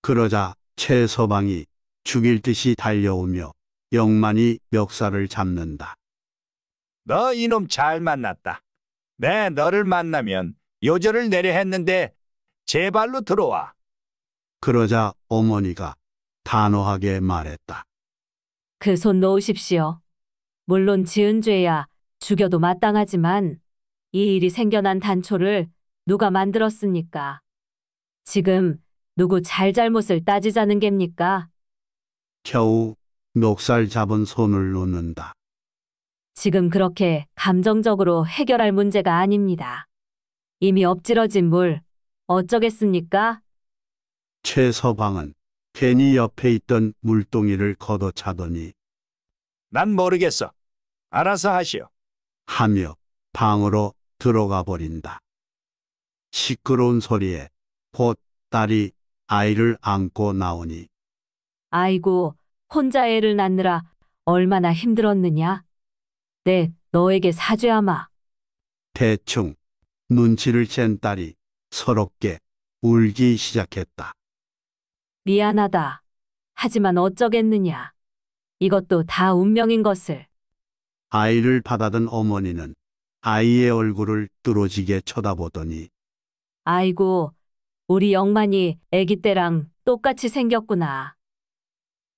그러자 최서방이 죽일 듯이 달려오며 영만이 멱살을 잡는다. 너 이놈 잘 만났다. 내 너를 만나면 요절을 내려 했는데 제발로 들어와. 그러자 어머니가 단호하게 말했다. 그 손 놓으십시오. 물론 지은 죄야 죽여도 마땅하지만 이 일이 생겨난 단초를 누가 만들었습니까? 지금 누구 잘잘못을 따지자는 겝니까? 겨우 녹살 잡은 손을 놓는다. 지금 그렇게 감정적으로 해결할 문제가 아닙니다. 이미 엎질러진 물 어쩌겠습니까? 최서방은 괜히 옆에 있던 물동이를 걷어차더니 난 모르겠어. 알아서 하시오. 하며 방으로 들어가 버린다. 시끄러운 소리에 곧 딸이 아이를 안고 나오니 아이고, 혼자 애를 낳느라 얼마나 힘들었느냐. 네 너에게 사죄하마. 대충 눈치를 챈 딸이 서럽게 울기 시작했다. 미안하다. 하지만 어쩌겠느냐. 이것도 다 운명인 것을. 아이를 받아든 어머니는 아이의 얼굴을 뚫어지게 쳐다보더니 아이고, 우리 영만이 아기 때랑 똑같이 생겼구나.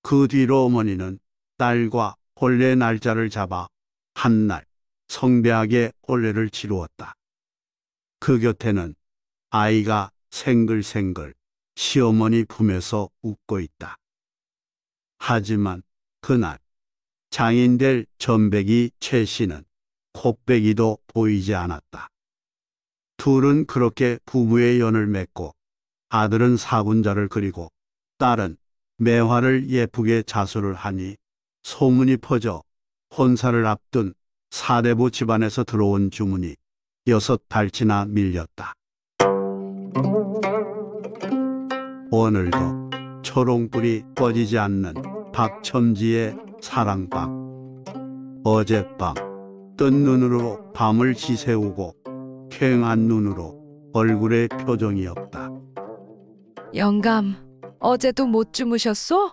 그 뒤로 어머니는 딸과 혼례 날짜를 잡아 한날 성대하게 혼례를 치루었다. 그 곁에는 아이가 생글생글 시어머니 품에서 웃고 있다. 하지만 그날 장인될 전백이 최 씨는 콧배기도 보이지 않았다. 둘은 그렇게 부부의 연을 맺고 아들은 사군자를 그리고 딸은 매화를 예쁘게 자수를 하니 소문이 퍼져 혼사를 앞둔 사대부 집안에서 들어온 주문이 여섯 달치나 밀렸다. 오늘도 초롱불이 꺼지지 않는 박첨지의 사랑방 어젯밤 뜬 눈으로 밤을 지새우고 쾌한 눈으로 얼굴에 표정이 없다. 영감, 어제도 못 주무셨소?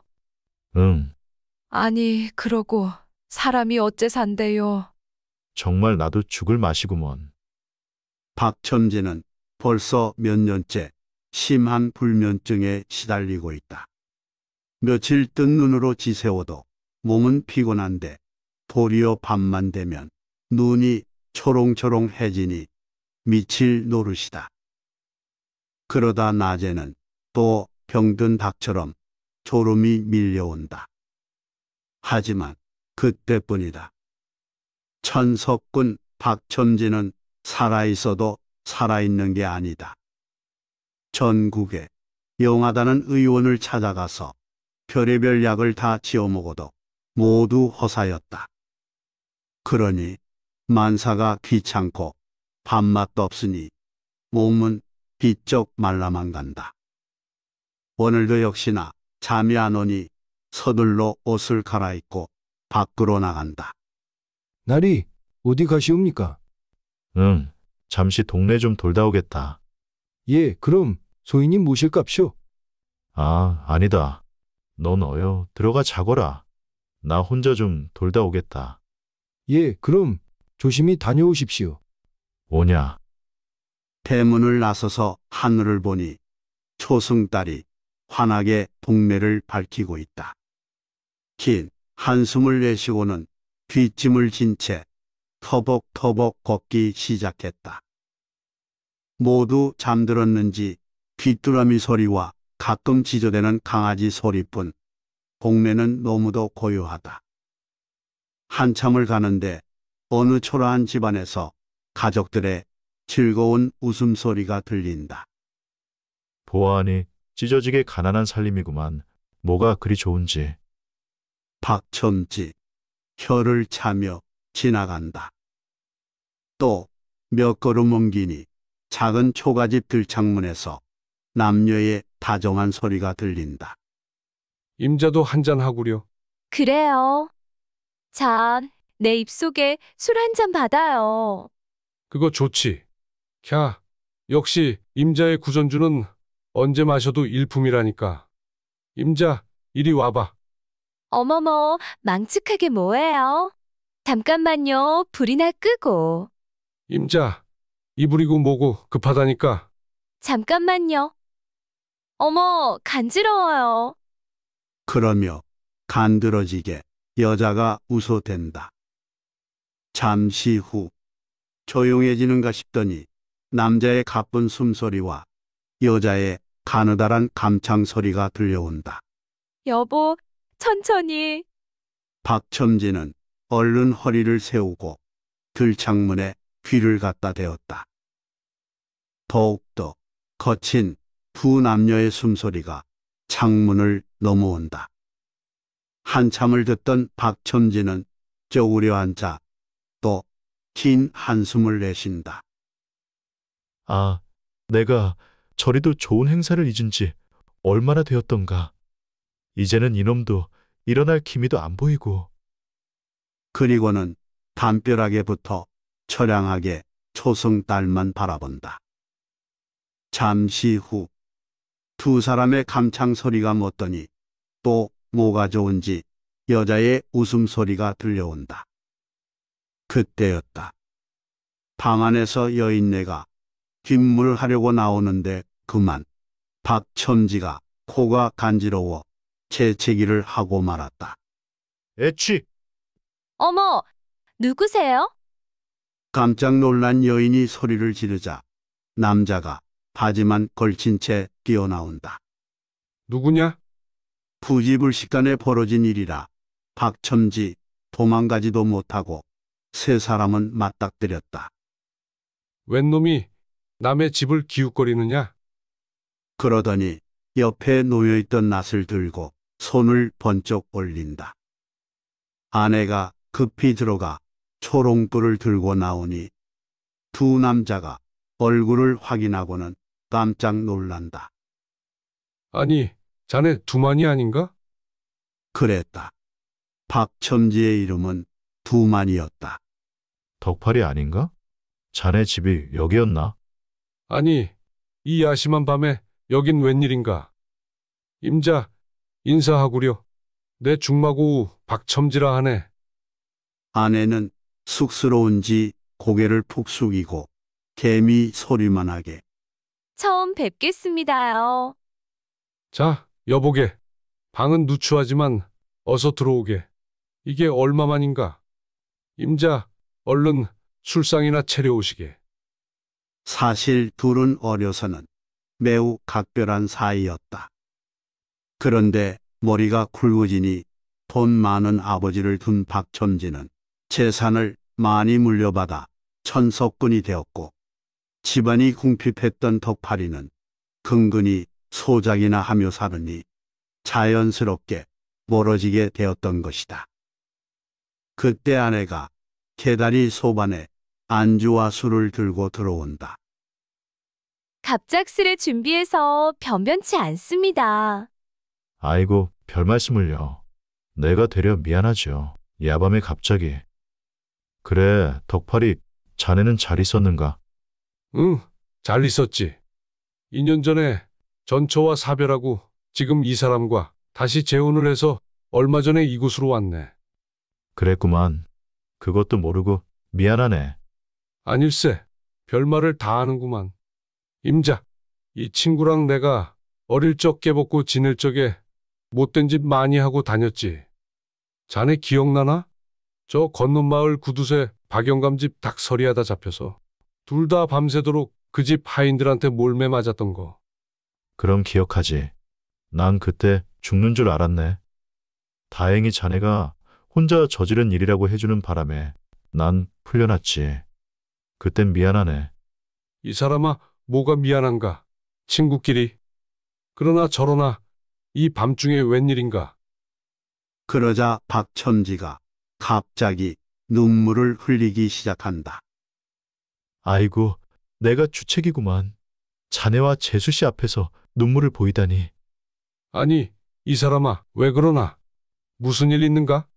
응, 아니, 그러고 사람이 어째 산대요. 정말 나도 죽을 맛이구먼. 박첨지는 벌써 몇 년째 심한 불면증에 시달리고 있다. 며칠 뜬 눈으로 지새워도 몸은 피곤한데 도리어 밤만 되면 눈이 초롱초롱해지니 미칠 노릇이다. 그러다 낮에는 또 병든 닭처럼 졸음이 밀려온다. 하지만 그때뿐이다. 천석군 박첨지는 살아있어도 살아있는 게 아니다. 전국에 영하다는 의원을 찾아가서 별의별 약을 다 지어 먹어도 모두 허사였다. 그러니 만사가 귀찮고 밥맛도 없으니 몸은 비쩍 말라만 간다. 오늘도 역시나 잠이 안 오니 서둘러 옷을 갈아입고 밖으로 나간다. 나리, 어디 가시옵니까? 응, 잠시 동네 좀 돌다 오겠다. 예, 그럼 소인이 무실값이오 아, 아니다. 넌 어여 들어가 자거라. 나 혼자 좀 돌다 오겠다. 예, 그럼 조심히 다녀오십시오. 오냐? 대문을 나서서 하늘을 보니 초승달이 환하게 동네를 밝히고 있다. 긴 한숨을 내쉬고는 뒷짐을 진 채 터벅터벅 걷기 시작했다. 모두 잠들었는지 귀뚜라미 소리와 가끔 지저대는 강아지 소리뿐 동네는 너무도 고요하다. 한참을 가는데 어느 초라한 집안에서 가족들의 즐거운 웃음소리가 들린다. 보아하니 찢어지게 가난한 살림이구만. 뭐가 그리 좋은지. 박첨지 혀를 차며 지나간다. 또 몇 걸음 옮기니 작은 초가집 들창문에서 남녀의 다정한 소리가 들린다. 임자도 한 잔하구려. 그래요. 자, 내 입속에 술 한 잔 받아요. 그거 좋지. 캬, 역시 임자의 구전주는 언제 마셔도 일품이라니까. 임자, 이리 와봐. 어머머, 망측하게 뭐해요 잠깐만요, 불이나 끄고. 임자, 이불이고 뭐고 급하다니까. 잠깐만요. 어머, 간지러워요. 그러며 간드러지게 여자가 웃어댄다. 잠시 후 조용해지는가 싶더니 남자의 가쁜 숨소리와 여자의 가느다란 감창소리가 들려온다. 여보, 천천히. 박첨지는 얼른 허리를 세우고 들창문에 귀를 갖다 대었다. 더욱더 거친 두 남녀의 숨소리가 창문을 넘어온다. 한참을 듣던 박첨지는 쪼그려 앉아 또 긴 한숨을 내쉰다. 아, 내가 저리도 좋은 행사를 잊은 지 얼마나 되었던가. 이제는 이놈도 일어날 기미도 안 보이고. 그리고는 담벼락에 부터 처량하게 초승달만 바라본다. 잠시 후두 사람의 감창소리가 멎더니 또 뭐가 좋은지 여자의 웃음소리가 들려온다. 그때였다. 방 안에서 여인네가 뒷물하려고 나오는데 그만 박첨지가 코가 간지러워 재채기를 하고 말았다. 애취! 어머, 누구세요? 깜짝 놀란 여인이 소리를 지르자 남자가 바지만 걸친 채 뛰어나온다. 누구냐? 부지불식간에 벌어진 일이라 박첨지 도망가지도 못하고 세 사람은 맞닥뜨렸다. 웬 놈이 남의 집을 기웃거리느냐? 그러더니 옆에 놓여있던 낫을 들고 손을 번쩍 올린다. 아내가 급히 들어가 초롱불을 들고 나오니 두 남자가 얼굴을 확인하고는 깜짝 놀란다. 아니, 자네 두만이 아닌가? 그랬다. 박첨지의 이름은 두만이었다. 덕팔이 아닌가? 자네 집이 여기였나? 아니, 이 야심한 밤에 여긴 웬일인가? 임자, 인사하구려. 내 중마고우 박첨지라 하네. 아내는 쑥스러운지 고개를 푹 숙이고 개미 소리만 하게 처음 뵙겠습니다요. 자, 여보게. 방은 누추하지만 어서 들어오게. 이게 얼마만인가. 임자, 얼른 술상이나 차려오시게. 사실 둘은 어려서는 매우 각별한 사이였다. 그런데 머리가 굵어지니 돈 많은 아버지를 둔 박첨지는 재산을 많이 물려받아 천석군이 되었고 집안이 궁핍했던 덕파리는 근근히 소작이나 하며 사느니 자연스럽게 멀어지게 되었던 것이다. 그때 아내가 계단이 소반에 안주와 술을 들고 들어온다. 갑작스레 준비해서 변변치 않습니다. 아이고, 별 말씀을요. 내가 되려 미안하죠. 야밤에 갑자기. 그래, 덕팔이 자네는 잘 있었는가? 응, 잘 있었지. 2년 전에 전처와 사별하고 지금 이 사람과 다시 재혼을 해서 얼마 전에 이곳으로 왔네. 그랬구만. 그것도 모르고 미안하네. 아닐세. 별말을 다 하는구만. 임자, 이 친구랑 내가 어릴 적 깨벗고 지낼 적에 못된 짓 많이 하고 다녔지. 자네 기억나나? 저 건넌 마을 구두쇠 박영감 집 닭 서리하다 잡혀서. 둘다 밤새도록 그 집 하인들한테 몰매 맞았던 거. 그럼 기억하지. 난 그때 죽는 줄 알았네. 다행히 자네가 혼자 저지른 일이라고 해주는 바람에 난 풀려났지. 그땐 미안하네. 이 사람아, 뭐가 미안한가? 친구끼리. 그러나 저러나 이 밤중에 웬일인가? 그러자 박천지가 갑자기 눈물을 흘리기 시작한다. 아이고, 내가 주책이구만. 자네와 재수 씨 앞에서 눈물을 보이다니. 아니, 이 사람아, 왜 그러나? 무슨 일 있는가?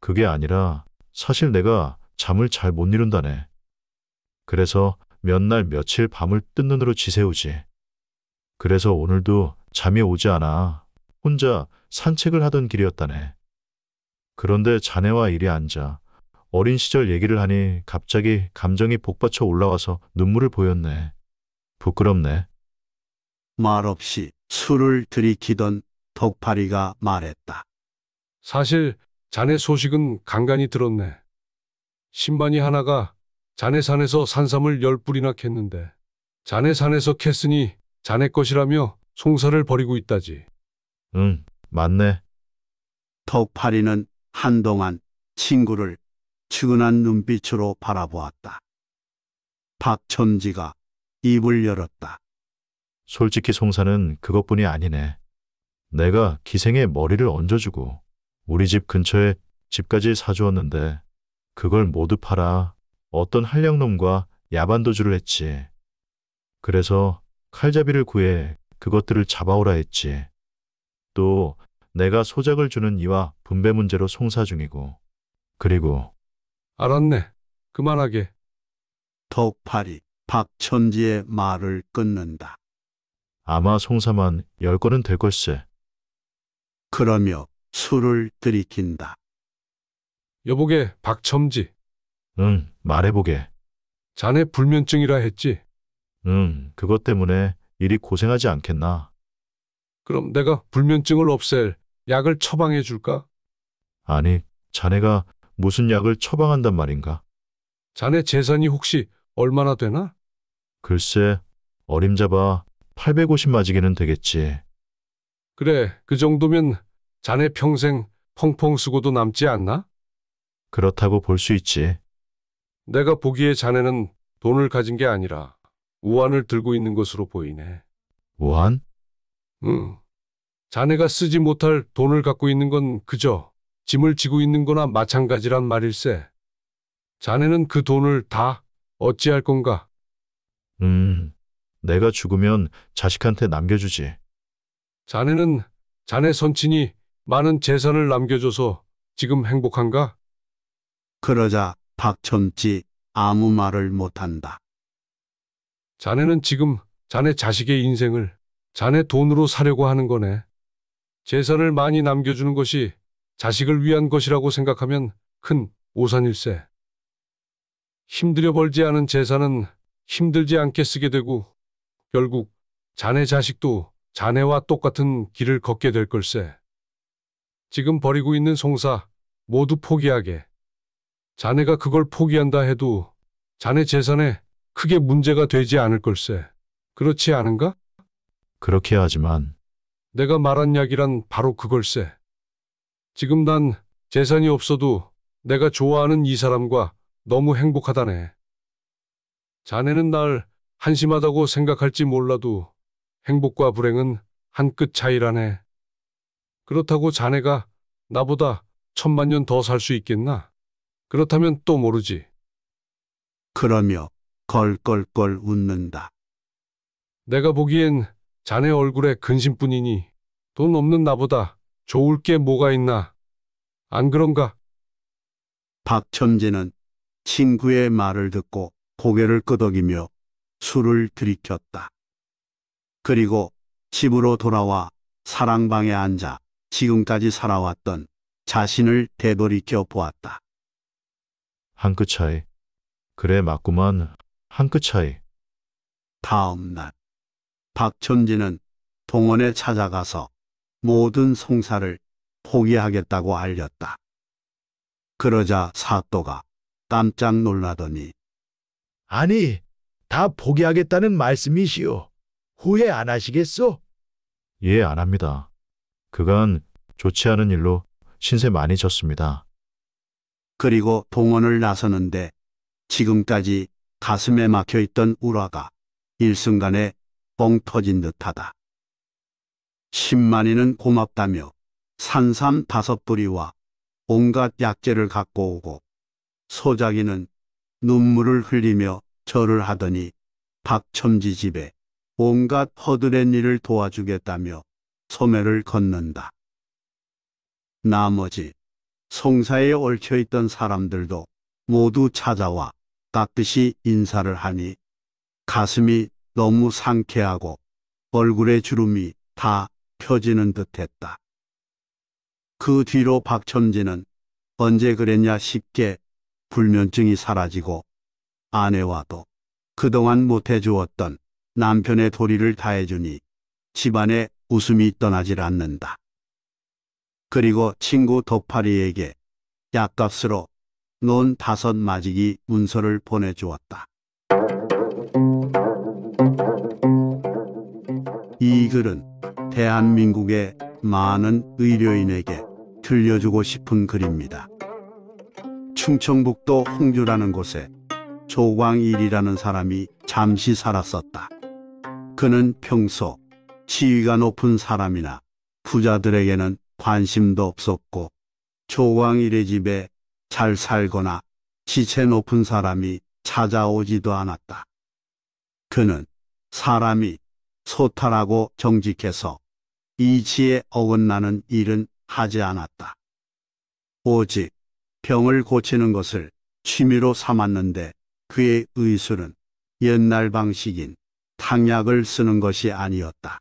그게 아니라 사실 내가 잠을 잘 못 이룬다네. 그래서 몇 날 며칠 밤을 뜬 눈으로 지새우지. 그래서 오늘도 잠이 오지 않아 혼자 산책을 하던 길이었다네. 그런데 자네와 이리 앉아 어린 시절 얘기를 하니 갑자기 감정이 복받쳐 올라와서 눈물을 보였네. 부끄럽네. 말없이 술을 들이키던 덕파리가 말했다. 사실 자네 소식은 간간히 들었네. 신반이 하나가 자네 산에서 산삼을 열 뿌리나 캤는데 자네 산에서 캤으니 자네 것이라며 송사를 벌이고 있다지. 응, 맞네. 덕파리는 한동안 친구를 측은한 눈빛으로 바라보았다. 박천지가 입을 열었다. 솔직히 송사는 그것뿐이 아니네. 내가 기생의 머리를 얹어주고 우리 집 근처에 집까지 사주었는데 그걸 모두 팔아 어떤 한량놈과 야반도주를 했지. 그래서 칼잡이를 구해 그것들을 잡아오라 했지. 또 내가 소작을 주는 이와 분배 문제로 송사 중이고 그리고 알았네. 그만하게. 덕팔이 박천지의 말을 끊는다. 아마 송사만 열 건은 될 걸세. 그러며 술을 들이킨다. 여보게 박첨지. 응, 말해보게. 자네 불면증이라 했지. 응, 그것 때문에 일이 고생하지 않겠나. 그럼 내가 불면증을 없앨 약을 처방해 줄까? 아니, 자네가 무슨 약을 처방한단 말인가? 자네 재산이 혹시 얼마나 되나? 글쎄, 어림잡아 850마지기는 되겠지. 그래, 그 정도면 자네 평생 펑펑 쓰고도 남지 않나? 그렇다고 볼 수 있지. 내가 보기에 자네는 돈을 가진 게 아니라 우한을 들고 있는 것으로 보이네. 우한? 응. 자네가 쓰지 못할 돈을 갖고 있는 건 그저 짐을 지고 있는 거나 마찬가지란 말일세. 자네는 그 돈을 다 어찌할 건가? 음, 내가 죽으면 자식한테 남겨주지. 자네는 자네 선친이 많은 재산을 남겨줘서 지금 행복한가? 그러자 박첨지 아무 말을 못한다. 자네는 지금 자네 자식의 인생을 자네 돈으로 사려고 하는 거네. 재산을 많이 남겨주는 것이 자식을 위한 것이라고 생각하면 큰 오산일세. 힘들여 벌지 않은 재산은 힘들지 않게 쓰게 되고 결국 자네 자식도 자네와 똑같은 길을 걷게 될 걸세. 지금 버리고 있는 송사 모두 포기하게. 자네가 그걸 포기한다 해도 자네 재산에 크게 문제가 되지 않을 걸세. 그렇지 않은가? 그렇게 하지만 내가 말한 약이란 바로 그걸세. 지금 난 재산이 없어도 내가 좋아하는 이 사람과 너무 행복하다네. 자네는 날 한심하다고 생각할지 몰라도 행복과 불행은 한 끗 차이라네. 그렇다고 자네가 나보다 천만 년 더 살 수 있겠나? 그렇다면 또 모르지. 그러며 걸걸걸 웃는다. 내가 보기엔 자네 얼굴에 근심뿐이니 돈 없는 나보다 좋을 게 뭐가 있나. 안 그런가? 박첨지는 친구의 말을 듣고 고개를 끄덕이며 술을 들이켰다. 그리고 집으로 돌아와 사랑방에 앉아 지금까지 살아왔던 자신을 되돌이켜 보았다. 한 끗 차이. 그래 맞구만. 한 끗 차이. 다음 날 박천진은 동원에 찾아가서 모든 송사를 포기하겠다고 알렸다. 그러자 사또가 깜짝 놀라더니 아니, 다 포기하겠다는 말씀이시오. 후회 안 하시겠소? 예, 안 합니다. 그간 좋지 않은 일로 신세 많이 졌습니다. 그리고 동원을 나서는데 지금까지 가슴에 막혀있던 우라가 일순간에 뻥 터진 듯하다. 1 0만이는 고맙다며 산삼 다섯 뿌리와 온갖 약재를 갖고 오고 소작이는 눈물을 흘리며 절을 하더니 박첨지 집에 온갖 허드렛 일을 도와주겠다며 소매를 걷는다. 나머지 송사에 얽혀있던 사람들도 모두 찾아와 따뜻이 인사를 하니 가슴이 너무 상쾌하고 얼굴에 주름이 다 펴지는 듯했다. 그 뒤로 박첨지는 언제 그랬냐 싶게 불면증이 사라지고 아내와도 그동안 못해주었던 남편의 도리를 다해주니 집안에 웃음이 떠나질 않는다. 그리고 친구 도파리에게 약값으로 논 다섯 마지기 문서를 보내주었다. 이들은 대한민국의 많은 의료인에게 들려주고 싶은 글입니다. 충청북도 홍주라는 곳에 조광일이라는 사람이 잠시 살았었다. 그는 평소 지위가 높은 사람이나 부자들에게는 관심도 없었고 조광일의 집에 잘 살거나 지체 높은 사람이 찾아오지도 않았다. 그는 사람이 소탈하고 정직해서 이치에 어긋나는 일은 하지 않았다. 오직 병을 고치는 것을 취미로 삼았는데 그의 의술은 옛날 방식인 탕약을 쓰는 것이 아니었다.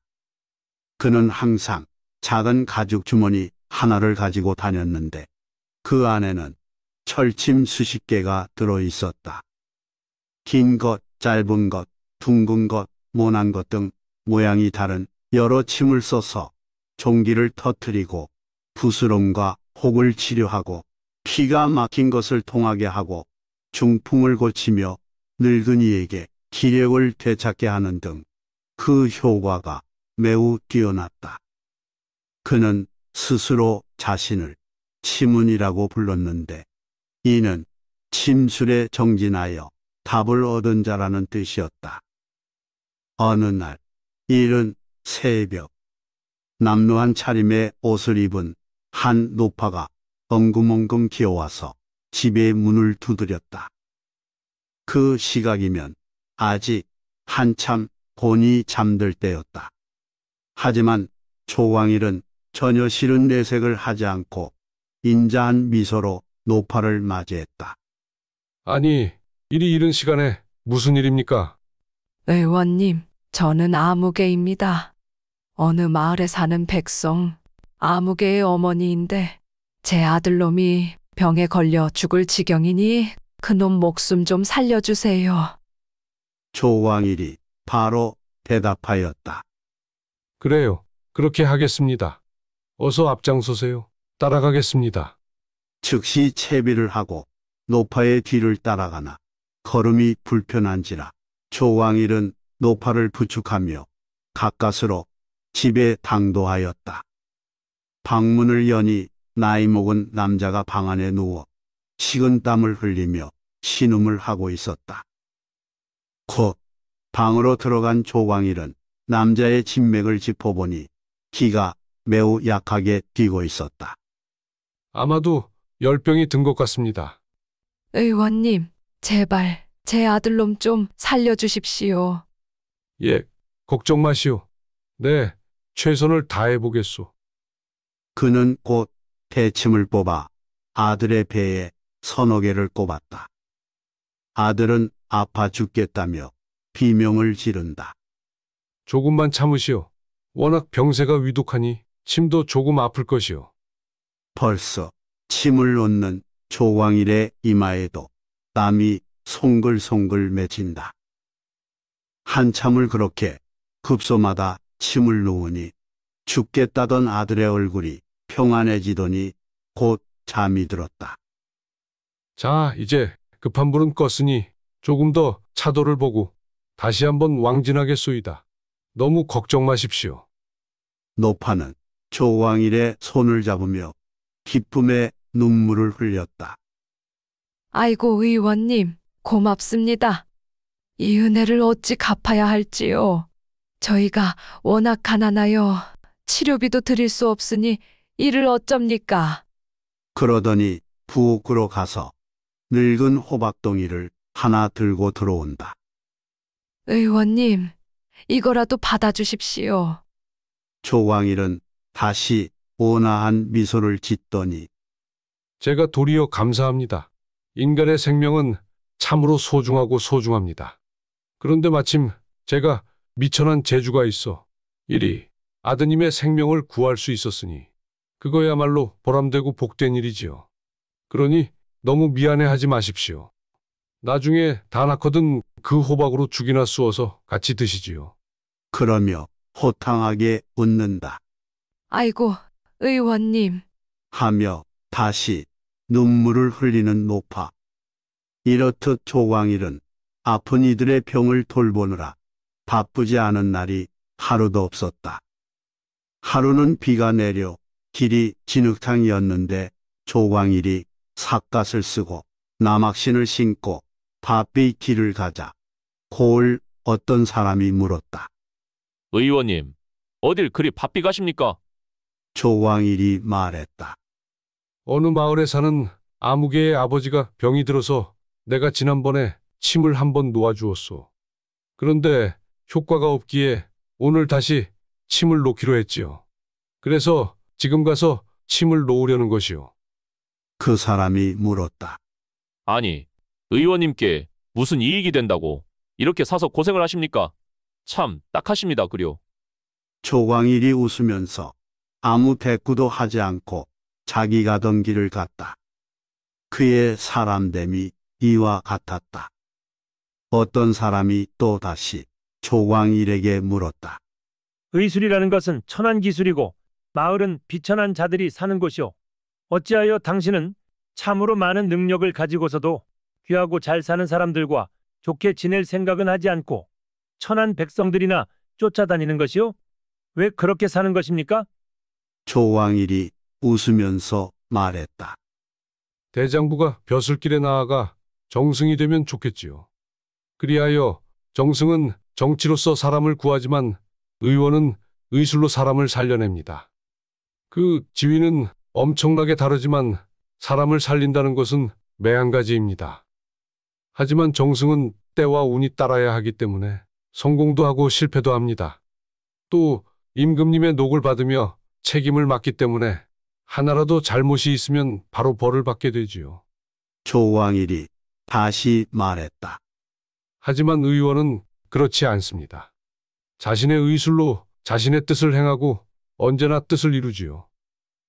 그는 항상 작은 가죽 주머니 하나를 가지고 다녔는데 그 안에는 철침 수십 개가 들어 있었다. 긴 것, 짧은 것, 둥근 것, 모난 것등 모양이 다른 여러 침을 써서 종기를 터뜨리고 부스럼과 혹을 치료하고 피가 막힌 것을 통하게 하고 중풍을 고치며 늙은이에게 기력을 되찾게 하는 등 그 효과가 매우 뛰어났다. 그는 스스로 자신을 치문이라고 불렀는데 이는 침술에 정진하여 답을 얻은 자라는 뜻이었다. 어느 날 이른 새벽 남루한 차림의 옷을 입은 한 노파가 엉금엉금 기어와서 집의 문을 두드렸다. 그 시각이면 아직 한참 본이 잠들 때였다. 하지만 조광일은 전혀 싫은 내색을 하지 않고 인자한 미소로 노파를 맞이했다. 아니, 이리 이른 시간에 무슨 일입니까? 네, 의원님, 저는 아무개입니다. 어느 마을에 사는 백성, 아무개의 어머니인데 제 아들놈이 병에 걸려 죽을 지경이니 그놈 목숨 좀 살려주세요. 조왕일이 바로 대답하였다. 그래요. 그렇게 하겠습니다. 어서 앞장서세요. 따라가겠습니다. 즉시 채비를 하고 노파의 뒤를 따라가나 걸음이 불편한지라 조왕일은 노파를 부축하며 가까스로 집에 당도하였다. 방문을 여니 나이 먹은 남자가 방 안에 누워 식은 땀을 흘리며 신음을 하고 있었다. 곧 방으로 들어간 조광일은 남자의 진맥을 짚어보니 기가 매우 약하게 뛰고 있었다. 아마도 열병이 든 것 같습니다. 의원님, 제발 제 아들놈 좀 살려주십시오. 예, 걱정 마시오. 네, 최선을 다해보겠소. 그는 곧 대침을 뽑아 아들의 배에 서너 개를 꼽았다. 아들은 아파 죽겠다며 비명을 지른다. 조금만 참으시오. 워낙 병세가 위독하니 침도 조금 아플 것이오. 벌써 침을 놓는 조광일의 이마에도 땀이 송글송글 맺힌다. 한참을 그렇게 급소마다 침을 놓으니 죽겠다던 아들의 얼굴이 평안해지더니 곧 잠이 들었다. 자, 이제 급한 불은 껐으니 조금 더 차도를 보고 다시 한번 왕진하게 쏘이다. 너무 걱정 마십시오. 노파는 조왕일의 손을 잡으며 기쁨에 눈물을 흘렸다. 아이고 의원님 고맙습니다. 이 은혜를 어찌 갚아야 할지요. 저희가 워낙 가난하여 치료비도 드릴 수 없으니 이를 어쩝니까? 그러더니 부엌으로 가서 늙은 호박덩이를 하나 들고 들어온다. 의원님, 이거라도 받아주십시오. 조광일은 다시 온화한 미소를 짓더니 제가 도리어 감사합니다. 인간의 생명은 참으로 소중하고 소중합니다. 그런데 마침 제가 미천한 재주가 있어 이리 아드님의 생명을 구할 수 있었으니 그거야말로 보람되고 복된 일이지요. 그러니 너무 미안해하지 마십시오. 나중에 다 낳거든 그 호박으로 죽이나 쑤어서 같이 드시지요. 그러며 호탕하게 웃는다 아이고, 의원님. 하며 다시 눈물을 흘리는 노파. 이렇듯 조광일은 아픈 이들의 병을 돌보느라 바쁘지 않은 날이 하루도 없었다. 하루는 비가 내려 길이 진흙탕이었는데 조광일이 삿갓을 쓰고 남학신을 신고 바삐 길을 가자 고을 어떤 사람이 물었다. 의원님, 어딜 그리 바삐 가십니까? 조광일이 말했다. 어느 마을에 사는 아무개의 아버지가 병이 들어서 내가 지난번에 침을 한 번 놓아주었소. 그런데 효과가 없기에 오늘 다시 침을 놓기로 했지요. 그래서 지금 가서 침을 놓으려는 것이요. 그 사람이 물었다. 아니, 의원님께 무슨 이익이 된다고 이렇게 사서 고생을 하십니까? 참 딱하십니다, 그려. 조광일이 웃으면서 아무 대꾸도 하지 않고 자기 가던 길을 갔다. 그의 사람됨이 이와 같았다. 어떤 사람이 또다시 조광일에게 물었다. 의술이라는 것은 천한 기술이고 마을은 비천한 자들이 사는 곳이오. 어찌하여 당신은 참으로 많은 능력을 가지고서도 귀하고 잘 사는 사람들과 좋게 지낼 생각은 하지 않고 천한 백성들이나 쫓아다니는 것이오? 왜 그렇게 사는 것입니까? 조왕일이 웃으면서 말했다. 대장부가 벼슬길에 나아가 정승이 되면 좋겠지요. 그리하여 정승은 정치로서 사람을 구하지만 의원은 의술로 사람을 살려냅니다. 그 지위는 엄청나게 다르지만 사람을 살린다는 것은 매한가지입니다. 하지만 정승은 때와 운이 따라야 하기 때문에 성공도 하고 실패도 합니다. 또 임금님의 녹을 받으며 책임을 맡기 때문에 하나라도 잘못이 있으면 바로 벌을 받게 되지요. 조왕일이 다시 말했다. 하지만 의원은 그렇지 않습니다. 자신의 의술로 자신의 뜻을 행하고 언제나 뜻을 이루지요.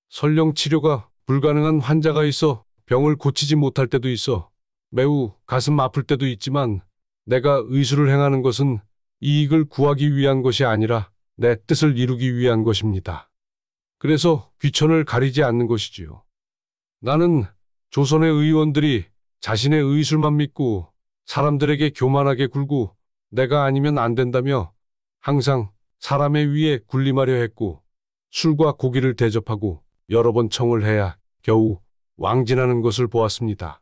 설령 치료가 불가능한 환자가 있어 병을 고치지 못할 때도 있어 매우 가슴 아플 때도 있지만 내가 의술을 행하는 것은 이익을 구하기 위한 것이 아니라 내 뜻을 이루기 위한 것입니다. 그래서 귀천을 가리지 않는 것이지요. 나는 조선의 의원들이 자신의 의술만 믿고 사람들에게 교만하게 굴고 내가 아니면 안 된다며 항상 사람의 위에 군림하려 했고 술과 고기를 대접하고 여러 번 청을 해야 겨우 왕진하는 것을 보았습니다.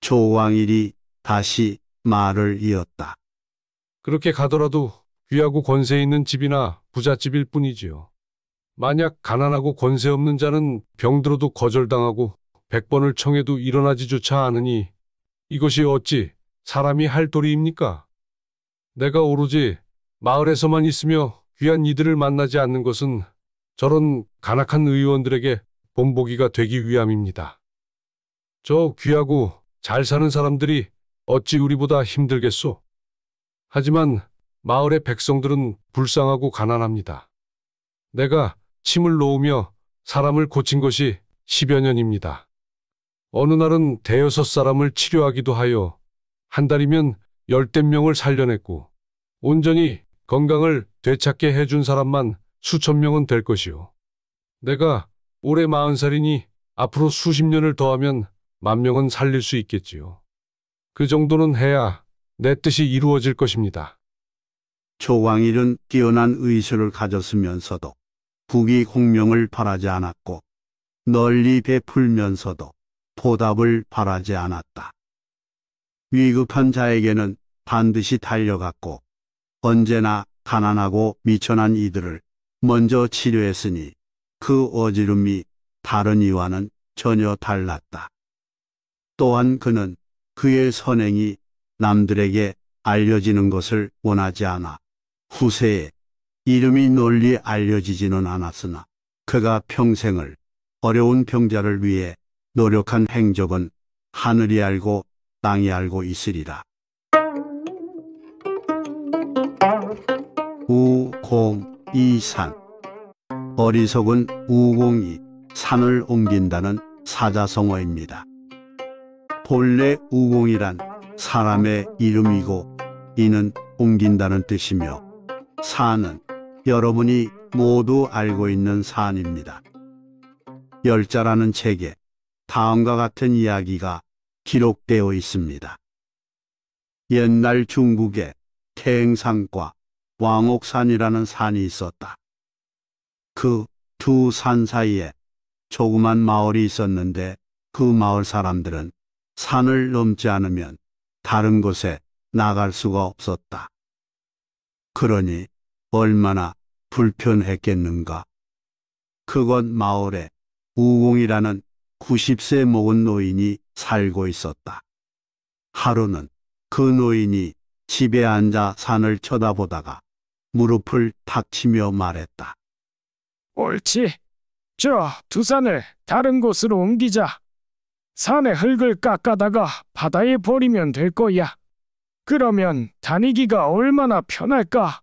조왕일이 다시 말을 이었다. 그렇게 가더라도 귀하고 권세 있는 집이나 부잣집일 뿐이지요. 만약 가난하고 권세 없는 자는 병들어도 거절당하고 백번을 청해도 일어나지조차 않으니 이것이 어찌 사람이 할 도리입니까? 내가 오로지 마을에서만 있으며 귀한 이들을 만나지 않는 것은 저런 간악한 의원들에게 본보기가 되기 위함입니다. 저 귀하고 잘 사는 사람들이 어찌 우리보다 힘들겠소? 하지만 마을의 백성들은 불쌍하고 가난합니다. 내가 침을 놓으며 사람을 고친 것이 십여 년입니다. 어느 날은 대여섯 사람을 치료하기도 하여 한 달이면 열댓 명을 살려냈고 온전히 건강을 되찾게 해준 사람만 수천 명은 될 것이오. 내가 올해 마흔 살이니 앞으로 수십 년을 더하면 만 명은 살릴 수 있겠지요. 그 정도는 해야 내 뜻이 이루어질 것입니다. 조광일은 뛰어난 의술을 가졌으면서도 국위 공명을 바라지 않았고 널리 베풀면서도 보답을 바라지 않았다. 위급한 자에게는 반드시 달려갔고 언제나 가난하고 미천한 이들을 먼저 치료했으니 그 어지름이 다른 이와는 전혀 달랐다. 또한 그는 그의 선행이 남들에게 알려지는 것을 원하지 않아 후세에 이름이 널리 알려지지는 않았으나 그가 평생을 어려운 병자를 위해 노력한 행적은 하늘이 알고 땅이 알고 있으리라. 우공이산 어리석은 우공이 산을 옮긴다는 사자성어입니다. 본래 우공이란 사람의 이름이고 이는 옮긴다는 뜻이며 산은 여러분이 모두 알고 있는 산입니다. 열자라는 책에 다음과 같은 이야기가 기록되어 있습니다. 옛날 중국에 태행산과 왕옥산이라는 산이 있었다. 그 두 산 사이에 조그만 마을이 있었는데 그 마을 사람들은 산을 넘지 않으면 다른 곳에 나갈 수가 없었다. 그러니 얼마나 불편했겠는가. 그건 마을에 우공이라는 90세 먹은 노인이 살고 있었다. 하루는 그 노인이 집에 앉아 산을 쳐다보다가 무릎을 탁 치며 말했다. 옳지. 저 두산을 다른 곳으로 옮기자. 산의 흙을 깎아다가 바다에 버리면 될 거야. 그러면 다니기가 얼마나 편할까?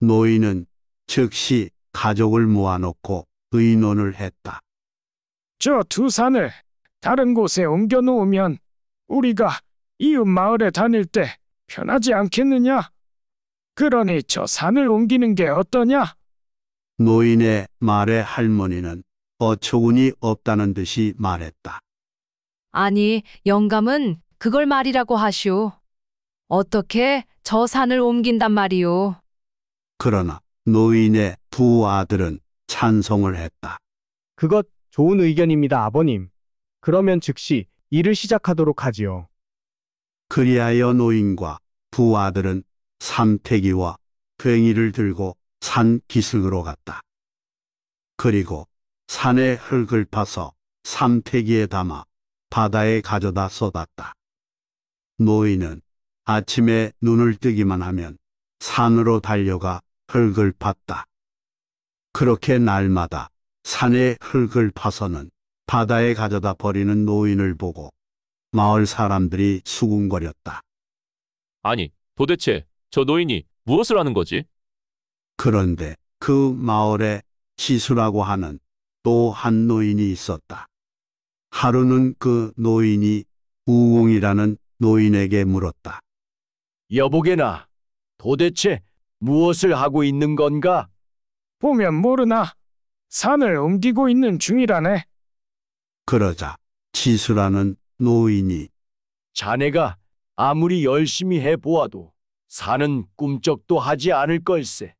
노인은 즉시 가족을 모아놓고 의논을 했다. 저 두산을 다른 곳에 옮겨놓으면 우리가 이웃 마을에 다닐 때 편하지 않겠느냐? 그러니 저 산을 옮기는 게 어떠냐? 노인의 말에 할머니는 어처구니 없다는 듯이 말했다. 아니, 영감은 그걸 말이라고 하시오. 어떻게 저 산을 옮긴단 말이오. 그러나 노인의 두 아들은 찬성을 했다. 그것 좋은 의견입니다, 아버님. 그러면 즉시 일을 시작하도록 하지요. 그리하여 노인과 부하들은 삼태기와 괭이를 들고 산 기슭으로 갔다. 그리고 산에 흙을 파서 삼태기에 담아 바다에 가져다 쏟았다. 노인은 아침에 눈을 뜨기만 하면 산으로 달려가 흙을 팠다. 그렇게 날마다 산에 흙을 파서는 바다에 가져다 버리는 노인을 보고 마을 사람들이 수군거렸다. 아니, 도대체 저 노인이 무엇을 하는 거지? 그런데 그 마을에 시수라고 하는 또 한 노인이 있었다. 하루는 그 노인이 우웅이라는 노인에게 물었다. 여보게나, 도대체 무엇을 하고 있는 건가? 보면 모르나 산을 옮기고 있는 중이라네. 그러자 지수라는 노인이 자네가 아무리 열심히 해보아도 사는 꿈쩍도 하지 않을 걸세.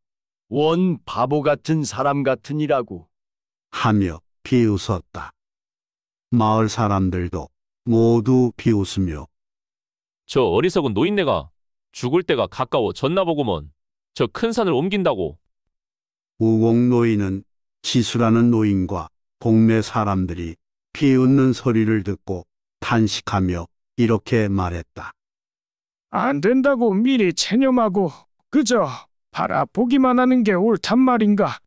원 바보 같은 사람 같으니라고 하며 비웃었다. 마을 사람들도 모두 비웃으며 저 어리석은 노인네가 죽을 때가 가까워 졌나보구먼. 저 큰 산을 옮긴다고. 우공 노인은 지수라는 노인과 동네 사람들이 비웃는 소리를 듣고 탄식하며 이렇게 말했다. 안 된다고 미리 체념하고 그저 바라보기만 하는 게 옳단 말인가.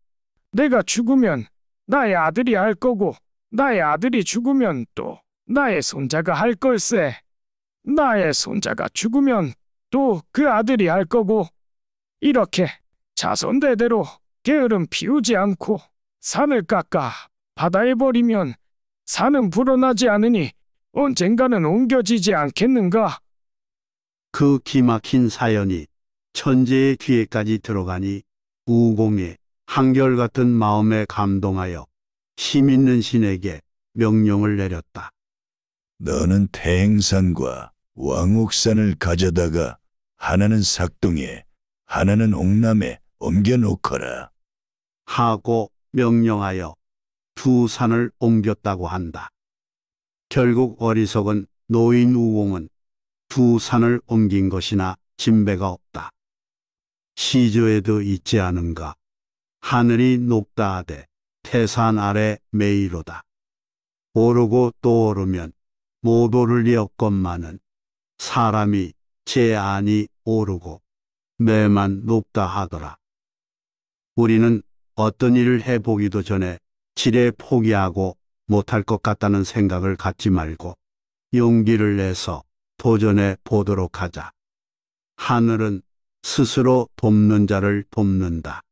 내가 죽으면 나의 아들이 할 거고 나의 아들이 죽으면 또 나의 손자가 할 걸세. 나의 손자가 죽으면 또 그 아들이 할 거고 이렇게 자손 대대로 게으름 피우지 않고 산을 깎아 바다에 버리면 산은 불어나지 않으니 언젠가는 옮겨지지 않겠는가? 그 기막힌 사연이 천재의 귀에까지 들어가니 우공의 한결같은 마음에 감동하여 힘 있는 신에게 명령을 내렸다. 너는 태행산과 왕옥산을 가져다가 하나는 삭동에 하나는 옥남에 옮겨놓거라. 하고 명령하여 두산을 옮겼다고 한다. 결국 어리석은 노인 우공은 부산을 옮긴 것이나 진배가 없다. 시저에도 있지 않은가. 하늘이 높다 하되 태산 아래 메이로다. 오르고 또 오르면 못 오를 없건만은 사람이 제 안이 오르고 매만 높다 하더라. 우리는 어떤 일을 해보기도 전에 지레 포기하고 못할 것 같다는 생각을 갖지 말고 용기를 내서 도전해 보도록 하자. 하늘은 스스로 돕는 자를 돕는다.